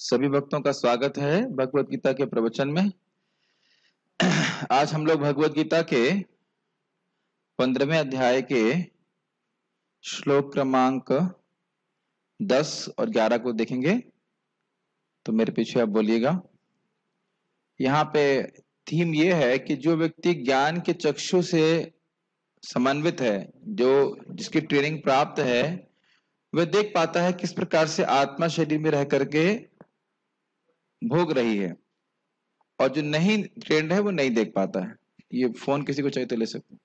सभी भक्तों का स्वागत है भगवत गीता के प्रवचन में आज हम लोग भगवत गीता के पंद्रहवें अध्याय के श्लोक क्रमांक दस और ग्यारह को देखेंगे तो मेरे पीछे आप बोलिएगा यहाँ पे थीम ये है कि जो व्यक्ति ज्ञान के चक्षु से समन्वित है जो जिसकी ट्रेनिंग प्राप्त है वह देख पाता है किस प्रकार से आत्मा शरीर में रह करके भोग रही है और जो नहीं ट्रेंड है वो नहीं देख पाता है ये फोन किसी को चाहिए तो ले सकते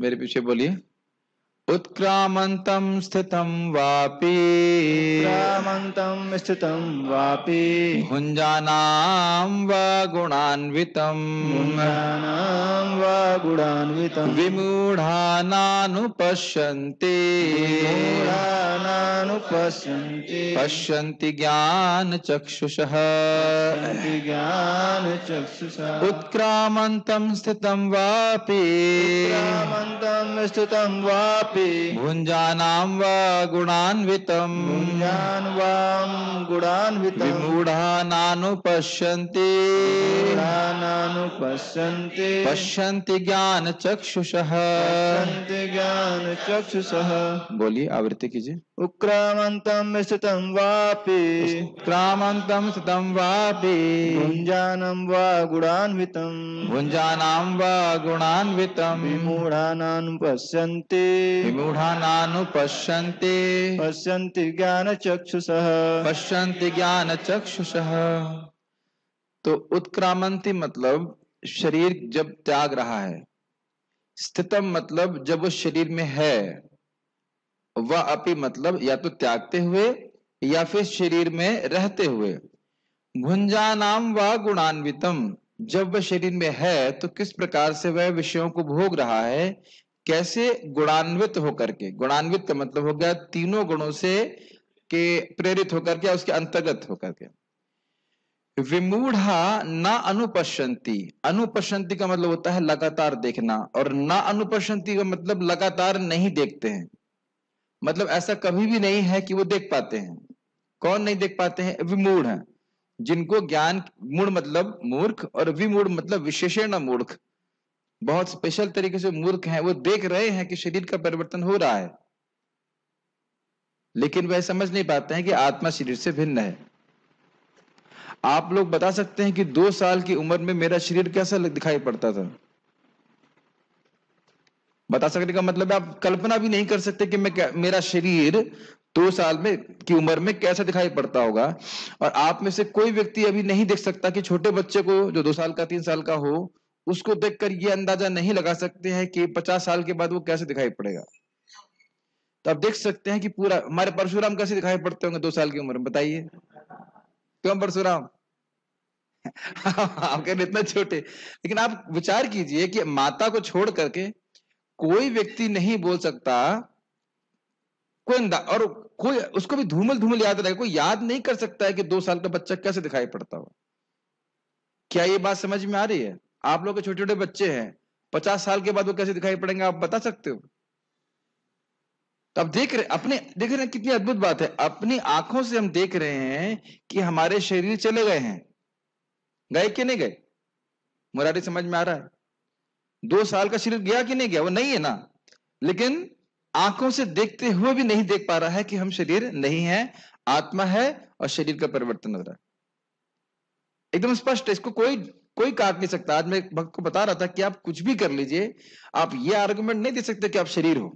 मेरे पीछे बोलिए उत्क्रामन्तं स्थितं वापि उत्क्रामन्तं स्थितं वापि भुञ्जानां वा गुणान्वितम् गुणानां वा गुणान्वितम् विमूढानानुपश्यन्ति विमूढानानुपश्यन्ति पश्यन्ति ज्ञानचक्षुषः ज्ञानचक्षुषः उत्क्रामन्तं स्थितं वापि उत्क्रामन्तं स्थितं वापि अपि व वा गुणान्वितं भुञ्जान् वां गुणान्वितं ज्ञान चक्षुषः ज्ञान चक्षुषः बोलिए आवृत्ति कीजिए उक्रामन्तं स्थितं वापि उक्रामन्तं स्थितं वापि भुञ्जानं व गुणान्वितं भुञ्जानां विमूढ़ानुपश्यन्ति पश्यन्ति ज्ञानचक्षुषः पश्यन्ति ज्ञानचक्षुषः तो उत्क्रामंति मतलब शरीर जब त्याग रहा है स्थितम मतलब जब वो शरीर में है वह अपि मतलब या तो त्यागते हुए या फिर शरीर में रहते हुए गुंजा नाम व गुणान्वितम जब वह शरीर में है तो किस प्रकार से वह विषयों को भोग रहा है कैसे गुणान्वित होकर के गुणान्वित का मतलब हो गया तीनों गुणों से के प्रेरित होकर के उसके अंतर्गत होकर के विमूढ़ा न अनुपशंती अनुपशंती का मतलब होता है लगातार देखना और ना अनुपशंती का मतलब लगातार नहीं देखते हैं मतलब ऐसा कभी भी नहीं है कि वो देख पाते हैं कौन नहीं देख पाते हैं विमूढ़ है जिनको ज्ञान मूढ़ मतलब मूर्ख और विमूढ़ मतलब विशेषण मूर्ख बहुत स्पेशल तरीके से मूर्ख हैं वो देख रहे हैं कि शरीर का परिवर्तन हो रहा है लेकिन वह समझ नहीं पाते हैं कि आत्मा शरीर से भिन्न है आप लोग बता सकते हैं कि दो साल की उम्र में मेरा शरीर कैसा दिखाई पड़ता था बता सकने का मतलब आप कल्पना भी नहीं कर सकते कि मैं क्या, मेरा शरीर दो साल में की उम्र में कैसा दिखाई पड़ता होगा और आप में से कोई व्यक्ति अभी नहीं देख सकता कि छोटे बच्चे को जो दो साल का तीन साल का हो उसको देखकर ये अंदाजा नहीं लगा सकते हैं कि पचास साल के बाद वो कैसे दिखाई पड़ेगा तो आप देख सकते हैं कि पूरा हमारे परशुराम कैसे दिखाई पड़ते होंगे दो साल की उम्र में बताइए क्यों परशुराम आप कह इतना छोटे लेकिन आप विचार कीजिए कि माता को छोड़ करके कोई व्यक्ति नहीं बोल सकता कोई और कोई उसको भी धूमल धूमल याद रहेगा कोई याद नहीं कर सकता है कि दो साल का बच्चा कैसे दिखाई पड़ता हो क्या ये बात समझ में आ रही है आप लोग के छोटे छोटे बच्चे हैं पचास साल के बाद वो कैसे दिखाई पड़ेंगे आप बता सकते हो तो आप देख रहे अपने देख रहे हैं कितनी अद्भुत बात है अपनी आंखों से हम देख रहे हैं कि हमारे शरीर चले गए हैं गए कि नहीं गए मुरारी समझ में आ रहा है दो साल का शरीर गया कि नहीं गया वो नहीं है ना लेकिन आंखों से देखते हुए भी नहीं देख पा रहा है कि हम शरीर नहीं है आत्मा है और शरीर का परिवर्तन हो रहा है एकदम स्पष्ट है इसको कोई कोई काट नहीं सकता आज मैं भक्त को बता रहा था कि आप कुछ भी कर लीजिए आप ये आर्गुमेंट नहीं दे सकते कि आप शरीर हो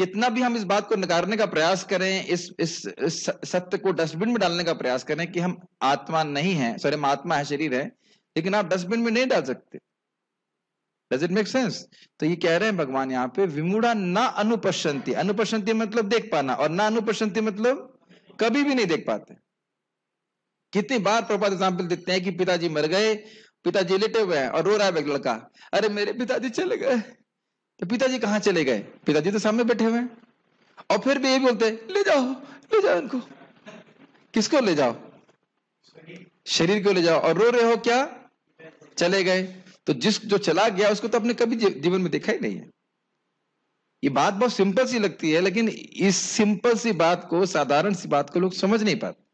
कितना भी हम इस बात को नकारने का प्रयास करें इस इस, इस सत्य को डस्टबिन में डालने का प्रयास करें कि हम आत्मा नहीं है सॉरी हम आत्मा है शरीर है लेकिन आप डस्टबिन में नहीं डाल सकते डज इट मेक सेंस तो ये कह रहे हैं भगवान यहाँ पे विमूढ़ा ना अनुपशंति अनुपशंति मतलब देख पाना और ना अनुपशंति मतलब कभी भी नहीं देख पाते कितनी बार प्रभात एग्जाम्पल देखते हैं कि पिताजी मर गए पिताजी लेटे हुए हैं और रो रहा है लड़का अरे मेरे पिताजी चले गए तो पिताजी कहाँ चले गए पिताजी तो सामने बैठे हुए हैं और फिर भी ये बोलते ले जाओ ले जाओ इनको किसको ले जाओ शरीर को ले जाओ और रो रहे हो क्या चले गए तो जिस जो चला गया उसको तो आपने कभी जीवन में देखा ही नहीं है ये बात बहुत सिंपल सी लगती है लेकिन इस सिंपल सी बात को साधारण सी बात को लोग समझ नहीं पाते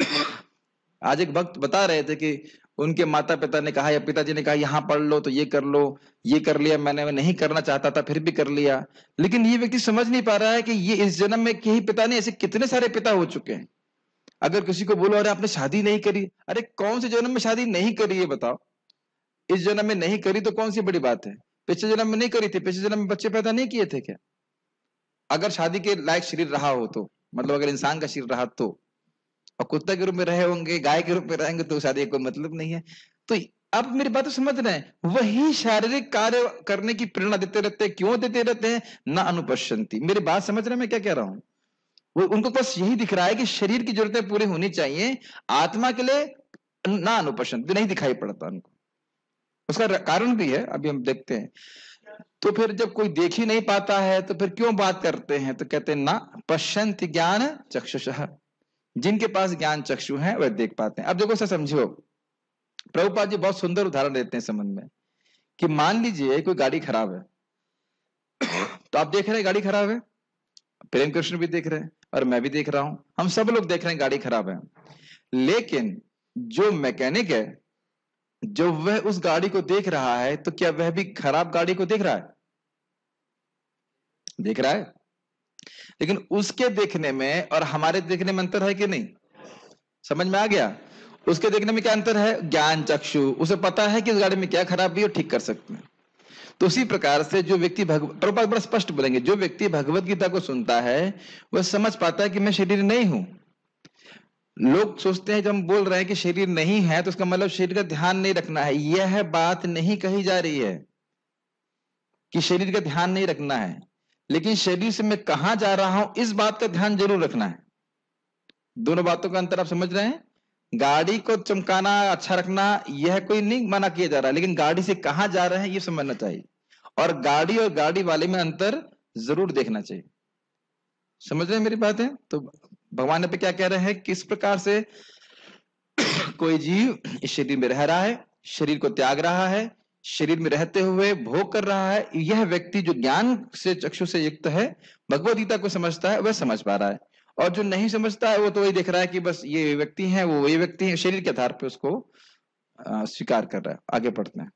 आज एक भक्त बता रहे थे कि उनके माता पिता ने कहा या पिताजी ने कहा यहाँ पढ़ लो तो ये कर लो ये कर लिया मैंने नहीं करना चाहता था फिर भी कर लिया लेकिन ये व्यक्ति समझ नहीं पा रहा है कि ये इस जन्म में कहीं पिता ने ऐसे कितने सारे पिता हो चुके हैं अगर किसी को बोलो अरे आपने शादी नहीं करी अरे कौन से जन्म में शादी नहीं करी ये बताओ इस जन्म में नहीं करी तो कौन सी बड़ी बात है पिछले जन्म में नहीं करी थी पिछले जन्म में बच्चे पैदा नहीं किए थे क्या अगर शादी के लायक शरीर रहा हो तो मतलब अगर इंसान का शरीर रहा तो और कुत्ता के रूप में रहे होंगे गाय के रूप में रहेंगे तो शादी कोई मतलब नहीं है तो आप मेरी बात तो समझ रहे हैं वही शारीरिक कार्य करने की प्रेरणा देते रहते हैं क्यों देते रहते हैं ना अनुपश्यंती मेरी बात समझ रहे हैं मैं क्या कह रहा हूं वो उनको बस यही दिख रहा है कि शरीर की जरूरतें पूरी होनी चाहिए आत्मा के लिए ना अनुपसंद नहीं दिखाई पड़ता उनको उसका कारण भी है अभी हम देखते हैं तो फिर जब कोई देख ही नहीं पाता है तो फिर क्यों बात करते हैं तो कहते हैं ना पश्यंत ज्ञान चक्षुष जिनके पास ज्ञान चक्षु है वह देख पाते हैं अब देखो सर समझो प्रभुपा जी बहुत सुंदर उदाहरण देते हैं संबंध में कि मान लीजिए कोई गाड़ी खराब है तो आप देख रहे हैं गाड़ी खराब है प्रेम कृष्ण भी देख रहे हैं और मैं भी देख रहा हूं हम सब लोग देख रहे हैं गाड़ी खराब है लेकिन जो मैकेनिक है जो वह उस गाड़ी को देख रहा है तो क्या वह भी खराब गाड़ी को देख रहा है देख रहा है लेकिन उसके देखने में और हमारे देखने में अंतर है कि नहीं समझ में आ गया उसके देखने में क्या अंतर है ज्ञान चक्षु उसे पता है कि उस गाड़ी में क्या खराबी और ठीक कर सकते हैं तो उसी प्रकार से जो व्यक्ति भगवत बड़ा स्पष्ट बोलेंगे जो व्यक्ति भगवत गीता को सुनता है वह समझ पाता है कि मैं शरीर नहीं हूं लोग सोचते हैं जब हम बोल रहे हैं कि शरीर नहीं है तो उसका मतलब शरीर का ध्यान नहीं रखना है यह बात नहीं कही जा रही है कि शरीर का ध्यान नहीं रखना है लेकिन शरीर से मैं कहा जा रहा हूं इस बात का ध्यान जरूर रखना है दोनों बातों का अंतर आप समझ रहे हैं गाड़ी को चमकाना अच्छा रखना यह कोई नहीं माना किया जा रहा है लेकिन गाड़ी से कहा जा रहे हैं यह समझना चाहिए और गाड़ी और गाड़ी वाले में अंतर जरूर देखना चाहिए समझ रहे हैं मेरी बात है तो भगवान पे क्या कह रहे हैं किस प्रकार से कोई जीव इस शरीर में रह रहा है शरीर को त्याग रहा है शरीर में रहते हुए भोग कर रहा है यह व्यक्ति जो ज्ञान से चक्षु से युक्त है भगवदगीता को समझता है वह समझ पा रहा है और जो नहीं समझता है वो तो वही देख रहा है कि बस ये व्यक्ति है वो वही व्यक्ति है शरीर के आधार पर उसको स्वीकार कर रहा है आगे पढ़ते हैं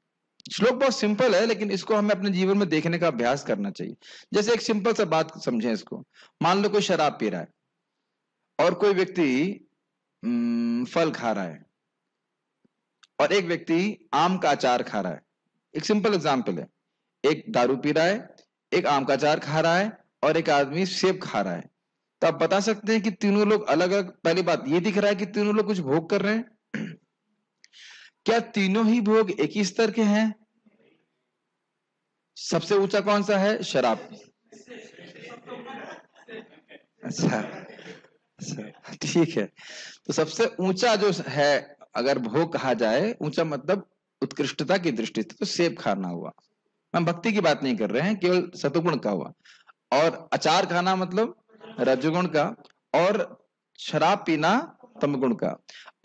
श्लोक बहुत सिंपल है लेकिन इसको हमें अपने जीवन में देखने का अभ्यास करना चाहिए जैसे एक सिंपल सा बात समझे इसको मान लो कोई शराब पी रहा है और कोई व्यक्ति फल खा रहा है और एक व्यक्ति आम का अचार खा रहा है एक सिंपल एग्जाम्पल है एक दारू पी रहा है एक आम का चार खा रहा है और एक आदमी सेब खा रहा है तो आप बता सकते हैं कि तीनों लोग अलग अलग पहली बात ये दिख रहा है कि तीनों लोग कुछ भोग कर रहे हैं क्या तीनों ही भोग एक ही स्तर के हैं सबसे ऊंचा कौन सा है शराब अच्छा अच्छा ठीक है तो सबसे ऊंचा जो है अगर भोग कहा जाए ऊंचा मतलब उत्कृष्टता की दृष्टि से तो सेब खाना हुआ हम भक्ति की बात नहीं कर रहे हैं केवल सतुगुण का हुआ और अचार खाना मतलब रजगुण का और शराब पीना तमगुण का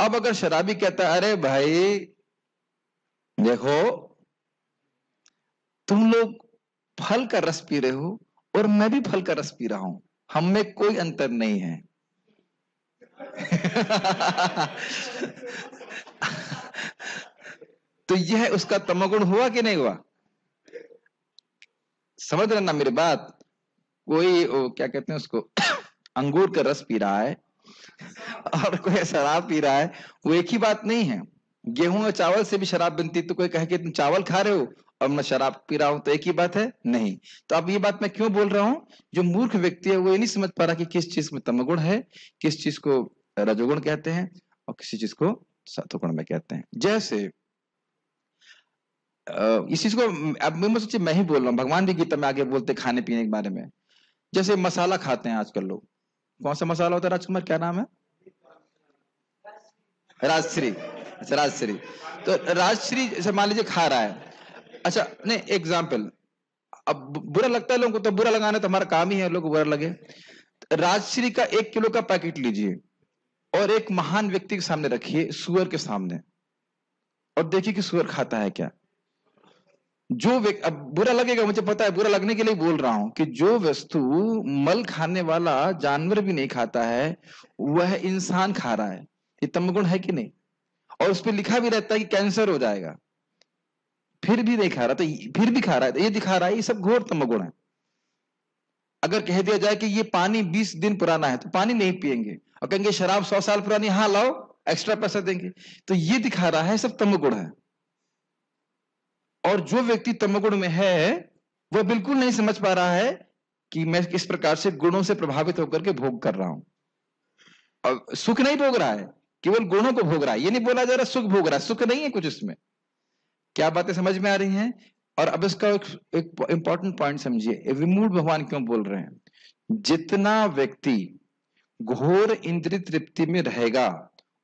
अब अगर शराबी कहता है अरे भाई देखो तुम लोग फल का रस पी रहे हो और मैं भी फल का रस पी रहा हूं हम में कोई अंतर नहीं है तो यह उसका तमोगुण हुआ कि नहीं हुआ समझ रहे ना मेरी बात कोई ओ, क्या कहते हैं उसको अंगूर का रस पी रहा है और कोई शराब पी रहा है वो एक ही बात नहीं है गेहूं और चावल से भी शराब बनती तो कोई कहे कि तुम चावल खा रहे हो और मैं शराब पी रहा हूं तो एक ही बात है नहीं तो अब ये बात मैं क्यों बोल रहा हूं जो मूर्ख व्यक्ति है वो ये नहीं समझ पा रहा कि किस चीज में तमगुण है किस चीज को रजोगुण कहते हैं और किसी चीज को सतोगुण में कहते हैं जैसे इस चीज को अब मैं सोचिए मैं ही बोल रहा हूँ भगवान भी गीता में आगे बोलते खाने पीने के बारे में जैसे मसाला खाते हैं आजकल लोग कौन सा मसाला होता है राजकुमार क्या नाम है राजश्री अच्छा राजश्री तो राजश्री जैसे मान लीजिए खा रहा है अच्छा नहीं एग्जाम्पल अब बुरा लगता है लोगों को तो बुरा लगाना तो हमारा काम ही है लोग बुरा लगे राजश्री का एक किलो का पैकेट लीजिए और एक महान व्यक्ति के सामने रखिए सुअर के सामने और देखिए कि सुअर खाता है क्या जो अब बुरा लगेगा मुझे पता है बुरा लगने के लिए बोल रहा हूं कि जो वस्तु मल खाने वाला जानवर भी नहीं खाता है वह इंसान खा रहा है ये तमगुण है कि नहीं और उस पर लिखा भी रहता है कि कैंसर हो जाएगा फिर भी नहीं खा रहा तो फिर भी खा रहा है तो ये दिखा रहा है ये सब घोर तमगुण है अगर कह दिया जाए कि ये पानी बीस दिन पुराना है तो पानी नहीं पियेंगे और कहेंगे शराब सौ साल पुरानी हाँ लाओ एक्स्ट्रा पैसा देंगे तो ये दिखा रहा है सब तमगुण है और जो व्यक्ति तमगुण में है वह बिल्कुल नहीं समझ पा रहा है कि मैं किस प्रकार से गुणों से प्रभावित होकर के भोग कर रहा हूं अब सुख नहीं भोग रहा है केवल गुणों को भोग रहा है ये नहीं बोला जा रहा सुख भोग रहा है सुख नहीं है कुछ इसमें क्या बातें समझ में आ रही हैं और अब इसका एक, इंपॉर्टेंट पॉइंट समझिए विमूल भगवान क्यों बोल रहे हैं जितना व्यक्ति घोर इंद्रिय तृप्ति में रहेगा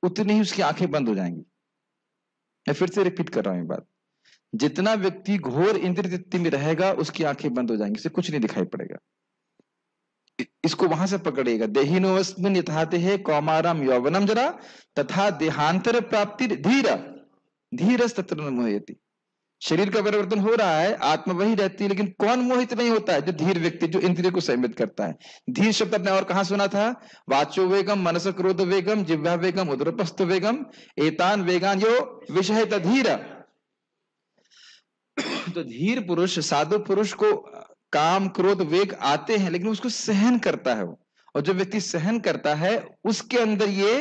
उतनी ही उसकी आंखें बंद हो जाएंगी मैं फिर से रिपीट कर रहा हूं ये बात जितना व्यक्ति घोर तृप्ति में रहेगा उसकी आंखें बंद हो जाएंगी उसे कुछ नहीं दिखाई पड़ेगा इसको वहां से पकड़ेगा देहिनोस्मिन यथाते है कौमारम यौवनम जरा तथा देहांतर प्राप्ति धीर धीर तत्र मोहयती शरीर का परिवर्तन हो रहा है आत्मा वही रहती है लेकिन कौन मोहित नहीं होता है जो धीर व्यक्ति जो इंद्रिय को संयमित करता है धीर शब्द आपने और कहा सुना था वाचो वेगम मनस क्रोध वेगम जिव्या वेगम उदरपस्थ वेगम एतान वेगान यो विषय धीरा तो धीर पुरुष साधु पुरुष को काम क्रोध वेग आते हैं लेकिन उसको सहन करता है वो और जो व्यक्ति सहन करता है उसके अंदर ये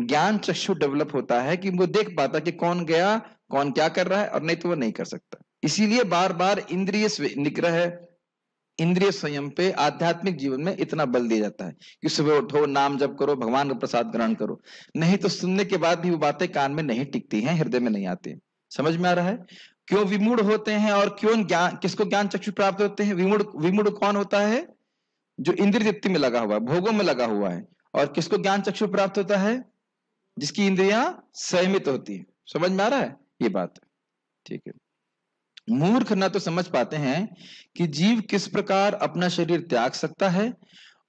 ज्ञान चक्षु डेवलप होता है कि वो देख पाता कि कौन गया कौन क्या कर रहा है और नहीं तो वो नहीं कर सकता इसीलिए बार बार इंद्रिय निग्रह इंद्रिय संयम पे आध्यात्मिक जीवन में इतना बल दिया जाता है कि सुबह उठो नाम जप करो भगवान का प्रसाद ग्रहण करो नहीं तो सुनने के बाद भी वो बातें कान में नहीं टिकती हैं हृदय में नहीं आती समझ में आ रहा है क्यों विमूढ़ होते हैं और क्यों ज्ञान किसको ज्ञान चक्षु प्राप्त होते हैं विमूढ़ विमूढ़ कौन होता है जो इंद्र तृप्ति में लगा हुआ है भोगों में लगा हुआ है और किसको ज्ञान चक्षु प्राप्त होता है जिसकी इंद्रिया संयमित होती है समझ में आ रहा है ये बात ठीक है मूर्ख ना तो समझ पाते हैं कि जीव किस प्रकार अपना शरीर त्याग सकता है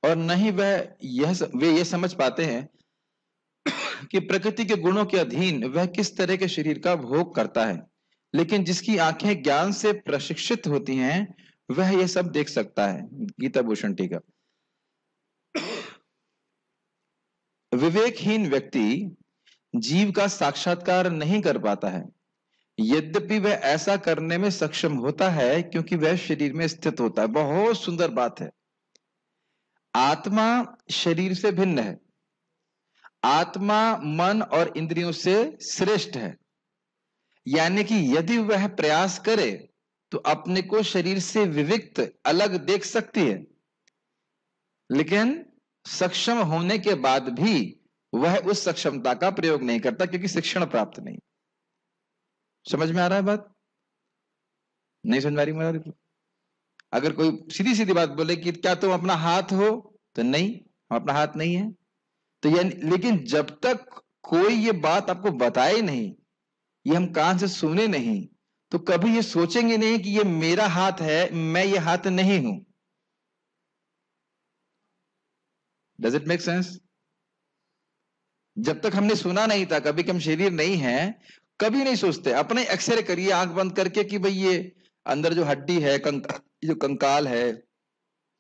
और न ही वह यह वे यह समझ पाते हैं कि प्रकृति के गुणों के अधीन वह किस तरह के शरीर का भोग करता है लेकिन जिसकी आंखें ज्ञान से प्रशिक्षित होती हैं वह यह सब देख सकता है गीता भूषण टीका विवेकहीन व्यक्ति जीव का साक्षात्कार नहीं कर पाता है यद्यपि वह ऐसा करने में सक्षम होता है क्योंकि वह शरीर में स्थित होता है बहुत सुंदर बात है आत्मा शरीर से भिन्न है आत्मा मन और इंद्रियों से श्रेष्ठ है यानी कि यदि वह प्रयास करे तो अपने को शरीर से विविक्त अलग देख सकती है लेकिन सक्षम होने के बाद भी वह उस सक्षमता का प्रयोग नहीं करता क्योंकि शिक्षण प्राप्त नहीं समझ में आ रहा है बात नहीं समझ आ रही मेरा अगर कोई सीधी सीधी बात बोले कि क्या तुम अपना हाथ हो तो नहीं हम अपना हाथ नहीं है तो यानी लेकिन जब तक कोई ये बात आपको बताए नहीं ये हम कान से सुने नहीं तो कभी ये सोचेंगे नहीं कि ये मेरा हाथ है मैं ये हाथ नहीं हूं डज इट मेक सेंस जब तक हमने सुना नहीं था कभी कि हम शरीर नहीं है कभी नहीं सोचते अपने एक्सरे करिए आंख बंद करके कि भाई ये अंदर जो हड्डी है कंक, जो कंकाल है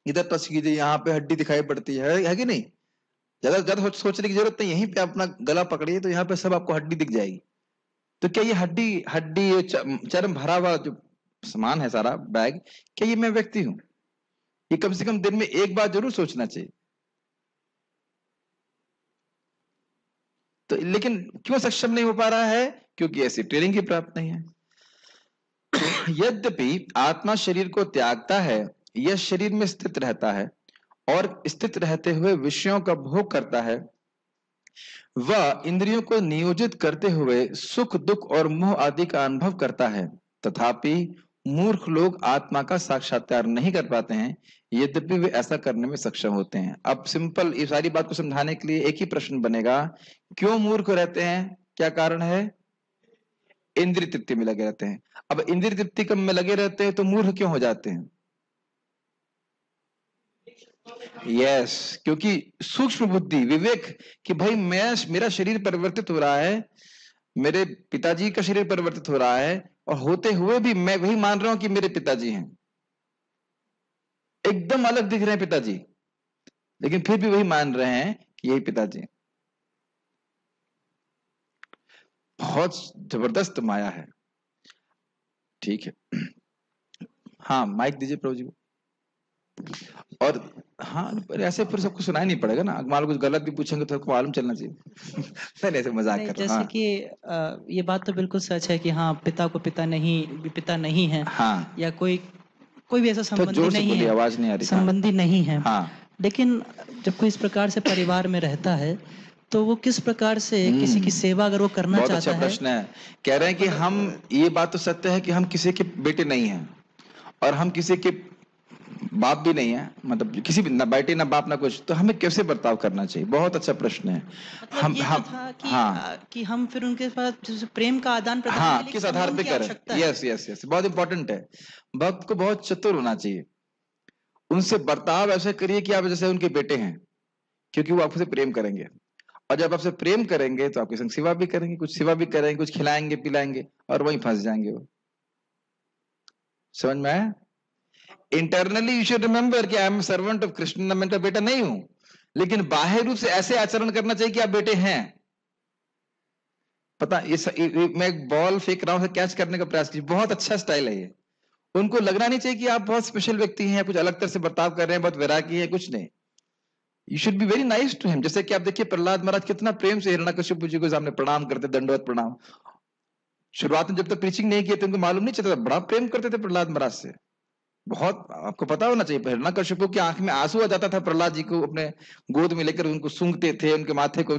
इधर टच यहां यहाँ पे हड्डी दिखाई पड़ती है है कि नहीं ज्यादा ज्यादा सोचने की जरूरत नहीं यहीं पे अपना गला पकड़िए तो यहाँ पे सब आपको हड्डी दिख जाएगी तो क्या ये हड्डी हड्डी चरम भरा हुआ जो सामान है सारा बैग क्या ये मैं व्यक्ति हूं ये कम से कम दिन में एक बार जरूर सोचना चाहिए तो लेकिन क्यों सक्षम नहीं हो पा रहा है क्योंकि ऐसी ट्रेनिंग ही प्राप्त नहीं है यद्यपि आत्मा शरीर को त्यागता है यह शरीर में स्थित रहता है और स्थित रहते हुए विषयों का भोग करता है वह इंद्रियों को नियोजित करते हुए सुख दुख और मोह आदि का अनुभव करता है तथापि मूर्ख लोग आत्मा का साक्षात्कार नहीं कर पाते हैं यद्यपि वे ऐसा करने में सक्षम होते हैं अब सिंपल ये सारी बात को समझाने के लिए एक ही प्रश्न बनेगा क्यों मूर्ख रहते हैं क्या कारण है इंद्रिय तृप्ति में लगे रहते हैं अब इंद्रिय तृप्ति कम में लगे रहते हैं तो मूर्ख क्यों हो जाते हैं यस yes, क्योंकि सूक्ष्म बुद्धि विवेक कि भाई मैं मेरा शरीर परिवर्तित हो रहा है मेरे पिताजी का शरीर परिवर्तित हो रहा है और होते हुए भी मैं वही मान रहा हूं कि मेरे पिताजी हैं एकदम अलग दिख रहे हैं पिताजी लेकिन फिर भी वही मान रहे हैं कि यही पिताजी बहुत जबरदस्त माया है ठीक है हाँ माइक दीजिए प्रभु जी को और हाँ पर ऐसे फिर सबको सुनाई नहीं पड़ेगा ना अगर कुछ गलत भी पूछेंगे तो मालूम चलना चाहिए मैंने ऐसे मजाक कर जैसे हाँ। कि आ, ये बात तो बिल्कुल सच है कि हाँ पिता को पिता नहीं पिता नहीं है हाँ या कोई कोई भी ऐसा तो संबंधी तो नहीं है आवाज नहीं आ रही हाँ। संबंधी नहीं है हाँ लेकिन जब कोई इस प्रकार से परिवार में रहता है तो वो किस प्रकार से हम्म। किसी की सेवा अगर वो करना चाहता अच्छा प्रश्न है कह रहे हैं कि हम ये बात तो सत्य है कि हम किसी के बेटे नहीं हैं और हम किसी के बाप भी नहीं है मतलब किसी भी ना बेटे ना बाप ना कुछ तो हमें कैसे बर्ताव करना चाहिए बहुत अच्छा प्रश्न है मतलब हम तो हम हाँ कि हम फिर उनके पास प्रेम का आदान प्रदान हाँ किस आधार पे करें यस यस यस बहुत इंपॉर्टेंट है भक्त को बहुत चतुर होना चाहिए उनसे बर्ताव ऐसे करिए कि आप जैसे उनके बेटे हैं क्योंकि वो आपसे प्रेम करेंगे और जब आपसे प्रेम करेंगे तो आपके संग सेवा भी करेंगे कुछ सेवा भी करेंगे कुछ खिलाएंगे पिलाएंगे और वहीं फंस जाएंगे वो समझ में आया इंटरनली यू शुड रिमेम्बर कि I am servant of Krishna मैं तो बेटा नहीं हूं लेकिन बाहर रूप से ऐसे आचरण करना चाहिए कि आप बेटे हैं पता ये, ये मैं एक बॉल फेंक रहा हूं कैच करने का प्रयास कीजिए बहुत अच्छा स्टाइल है ये उनको लगना नहीं चाहिए कि आप बहुत स्पेशल व्यक्ति हैं कुछ अलग तरह से बर्ताव कर रहे हैं बहुत वैराग्य है कुछ नहीं you should be very nice to him जैसे कि आप देखिए प्रहलाद महाराज कितना प्रेम से हिरणा कश्यप जी को सामने प्रणाम करते दंडवत प्रणाम शुरुआत में जब तक तो प्रीचिंग नहीं किए थे उनको मालूम नहीं चलता बड़ा प्रेम करते थे प्रहलाद महाराज से बहुत आपको पता होना चाहिए हिरणा कश्यपु की आंख में आंसू आ जाता था प्रहलाद जी को अपने गोद में लेकर उनको सूंघते थे उनके माथे को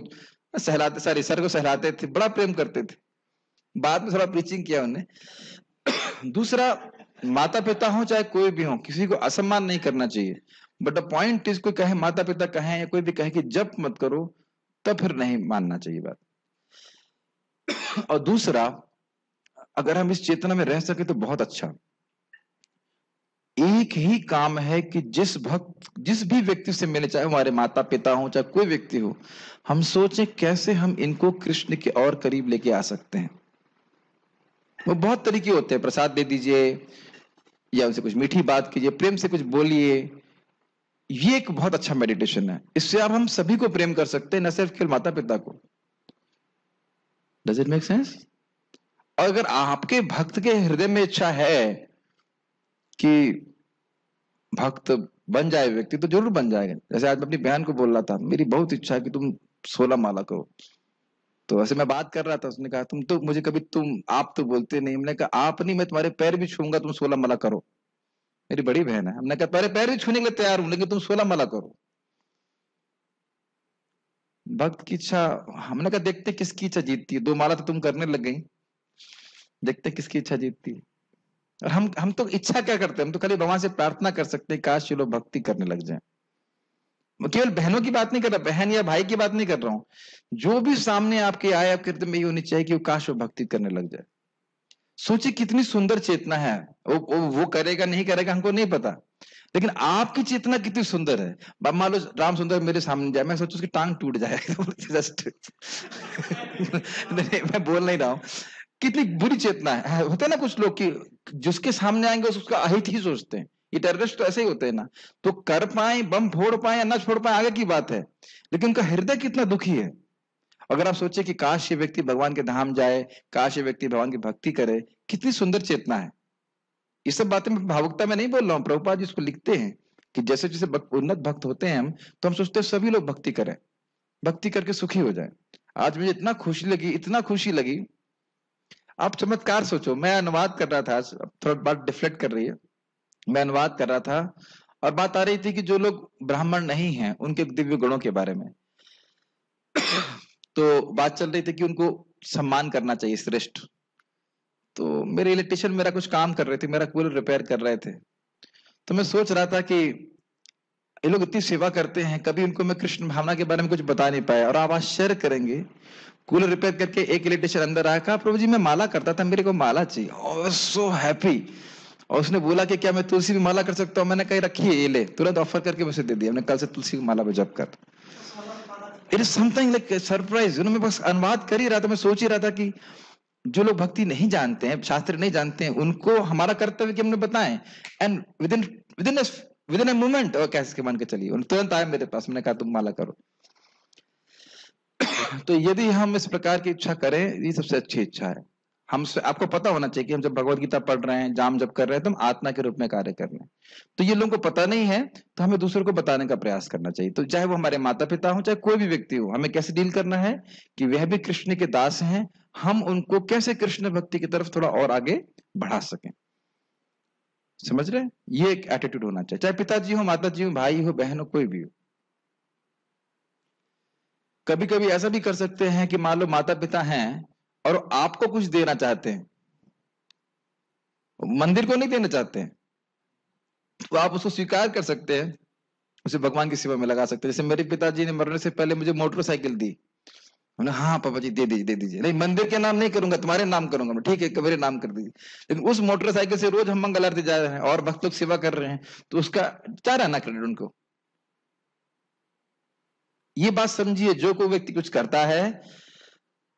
सहलाते सारे सर को सहलाते थे बड़ा प्रेम करते थे बाद में थोड़ा प्रीचिंग किया उन्हें दूसरा माता पिता हो चाहे कोई भी हो किसी को असम्मान नहीं करना चाहिए बट द पॉइंट इज कोई कहे माता पिता कहे या कोई भी कहे कि जब मत करो तब फिर नहीं मानना चाहिए बात और दूसरा अगर हम इस चेतना में रह सके तो बहुत अच्छा एक ही काम है कि जिस भक्त जिस भी व्यक्ति से मिले चाहे हमारे माता पिता हो चाहे कोई व्यक्ति हो हम सोचें कैसे हम इनको कृष्ण के और करीब लेके आ सकते हैं वो बहुत तरीके होते हैं प्रसाद दे दीजिए या उनसे कुछ मीठी बात कीजिए प्रेम से कुछ बोलिए ये एक बहुत अच्छा मेडिटेशन है इससे आप हम सभी को प्रेम कर सकते हैं न सिर्फ केवल माता पिता को डज इट मेक सेंस और अगर आपके भक्त के हृदय में इच्छा है कि भक्त बन जाए व्यक्ति तो जरूर बन जाएगा जैसे आज मैं अपनी बहन को बोल रहा था मेरी बहुत इच्छा है कि तुम सोलह माला करो तो ऐसे मैं बात कर रहा था उसने कहा तुम तो मुझे कभी तुम आप तो बोलते नहीं मैंने कहा आप नहीं मैं तुम्हारे पैर भी छूंगा तुम सोलह माला करो मेरी बड़ी बहन है हमने कहा तुम्हारे पैर भी छूने के लिए तैयार हूं लेकिन तुम सोलह माला करो भक्त की इच्छा हमने कहा देखते किसकी इच्छा जीतती है दो माला तो तुम करने लग गई देखते किसकी इच्छा जीतती है और हम हम तो इच्छा क्या करते हैं हम तो खाली भगवान से प्रार्थना कर सकते हैं काश ये लोग भक्ति करने लग जाए केवल बहनों की बात नहीं कर रहा बहन या भाई की बात नहीं कर रहा हूं जो भी सामने आपके आए आपके हृदय में ये होनी चाहिए कि वो काश वो भक्ति करने लग जाए सोचिए कितनी सुंदर चेतना है वो, वो वो करेगा नहीं करेगा हमको नहीं पता लेकिन आपकी चेतना कितनी सुंदर है मान लो राम सुंदर मेरे सामने जाए मैं सोचू उसकी टांग टूट जाए जस्ट नहीं मैं बोल नहीं रहा हूं कितनी बुरी चेतना है होते ना कुछ लोग की जिसके सामने आएंगे उसका अहित ही सोचते हैं ये टेररिस्ट तो ऐसे ही होते हैं ना तो कर पाए बम फोड़ पाए ना छोड़ पाए आगे की बात है लेकिन उनका हृदय कितना दुखी है अगर आप सोचे कि काश ये व्यक्ति भगवान के धाम जाए काश ये व्यक्ति भगवान की भक्ति करे कितनी सुंदर चेतना है ये सब बातें मैं भावुकता में नहीं बोल रहा हूँ प्रभुपाद जी उसको लिखते हैं कि जैसे जैसे उन्नत भक्त होते हैं हम तो हम सोचते हैं सभी लोग भक्ति करें भक्ति करके सुखी हो जाए आज मुझे इतना खुशी लगी इतना खुशी लगी आप चमत्कार सोचो मैं अनुवाद कर रहा था थोड़ा बात डिफ्लेक्ट कर रही है मैं अनुवाद कर रहा था और बात आ रही थी कि जो लोग ब्राह्मण नहीं हैं उनके दिव्य गुणों के बारे में तो बात चल रही थी कि उनको सम्मान करना चाहिए श्रेष्ठ तो मेरे इलेक्ट्रिशियन मेरा कुछ काम कर रहे थे मेरा कूलर रिपेयर कर रहे थे तो मैं सोच रहा था कि ये लोग इतनी सेवा करते हैं कभी उनको मैं कृष्ण भावना के बारे में कुछ बता नहीं पाया और आप आश्चर्य करेंगे कूलर रिपेयर करके एक इलेक्ट्रिशियन अंदर आया कहा प्रभु जी मैं माला करता था मेरे को माला चाहिए सो oh, हैप्पी और उसने बोला कि क्या मैं तुलसी भी माला कर सकता हूँ मैंने कहीं रखी है ये ले तुरंत ऑफर करके मुझे दे दिया मैंने कल से तुलसी की माला में जब कर it is something like surprise you know मैं बस अनुवाद कर ही रहा था मैं सोच ही रहा था कि जो लोग भक्ति नहीं जानते हैं शास्त्र नहीं जानते हैं उनको हमारा कर्तव्य कि हमने बताएं and within within within a moment और कैसे मान के चलिए तुरंत आए मेरे पास मैंने कहा तुम माला करो तो यदि हम इस प्रकार की इच्छा करें ये सबसे अच्छी इच्छा है हम आपको पता होना चाहिए कि हम जब भगवत गीता पढ़ रहे हैं जाम जब कर रहे हैं तो हम आत्मा के रूप में कार्य कर रहे हैं तो ये लोगों को पता नहीं है तो हमें दूसरों को बताने का प्रयास करना चाहिए तो चाहे वो हमारे माता पिता हो चाहे कोई भी व्यक्ति हो हमें कैसे डील करना है कि वह भी कृष्ण के दास हैं हम उनको कैसे कृष्ण भक्ति की तरफ थोड़ा और आगे बढ़ा सकें समझ रहे ये एक एटीट्यूड होना चाहिए चाहे पिताजी हो माता जी हो भाई हो बहन हो कोई भी हो कभी कभी ऐसा भी कर सकते हैं कि मान लो माता पिता हैं और आपको कुछ देना चाहते हैं मंदिर को नहीं देना चाहते हैं तो आप उसको स्वीकार कर सकते हैं उसे भगवान की सेवा में लगा सकते हैं जैसे मेरे पिताजी ने मरने से पहले मुझे मोटरसाइकिल दी उन्होंने हाँ पापा जी दे दीजिए दे दीजिए नहीं मंदिर के नाम नहीं करूंगा तुम्हारे नाम करूंगा मैं ठीक है मेरे नाम कर दीजिए लेकिन उस मोटरसाइकिल से रोज हम मंगल आरती जा रहे हैं और भक्त लोग सेवा कर रहे हैं तो उसका चाह रहा ना क्रेडिट उनको ये बात समझिए जो कोई व्यक्ति कुछ करता है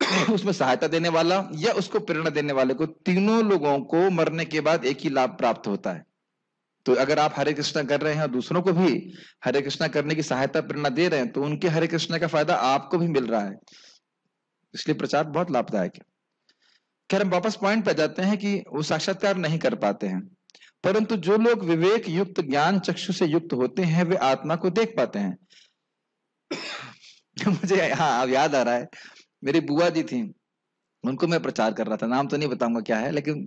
उसमें सहायता देने वाला या उसको प्रेरणा देने वाले को तीनों लोगों को मरने के बाद एक ही लाभ प्राप्त होता है तो अगर आप हरे कृष्णा कर रहे हैं और दूसरों को भी हरे कृष्णा करने की सहायता प्रेरणा दे रहे हैं तो उनके हरे कृष्णा का फायदा आपको भी मिल रहा है इसलिए प्रचार बहुत लाभदायक है खैर हम वापस पॉइंट पर जाते हैं कि वो साक्षात्कार नहीं कर पाते हैं परंतु जो लोग विवेक युक्त ज्ञान चक्षु से युक्त होते हैं वे आत्मा को देख पाते हैं मुझे हाँ अब याद आ रहा है मेरी बुआ जी थी उनको मैं प्रचार कर रहा था नाम तो नहीं बताऊंगा क्या है लेकिन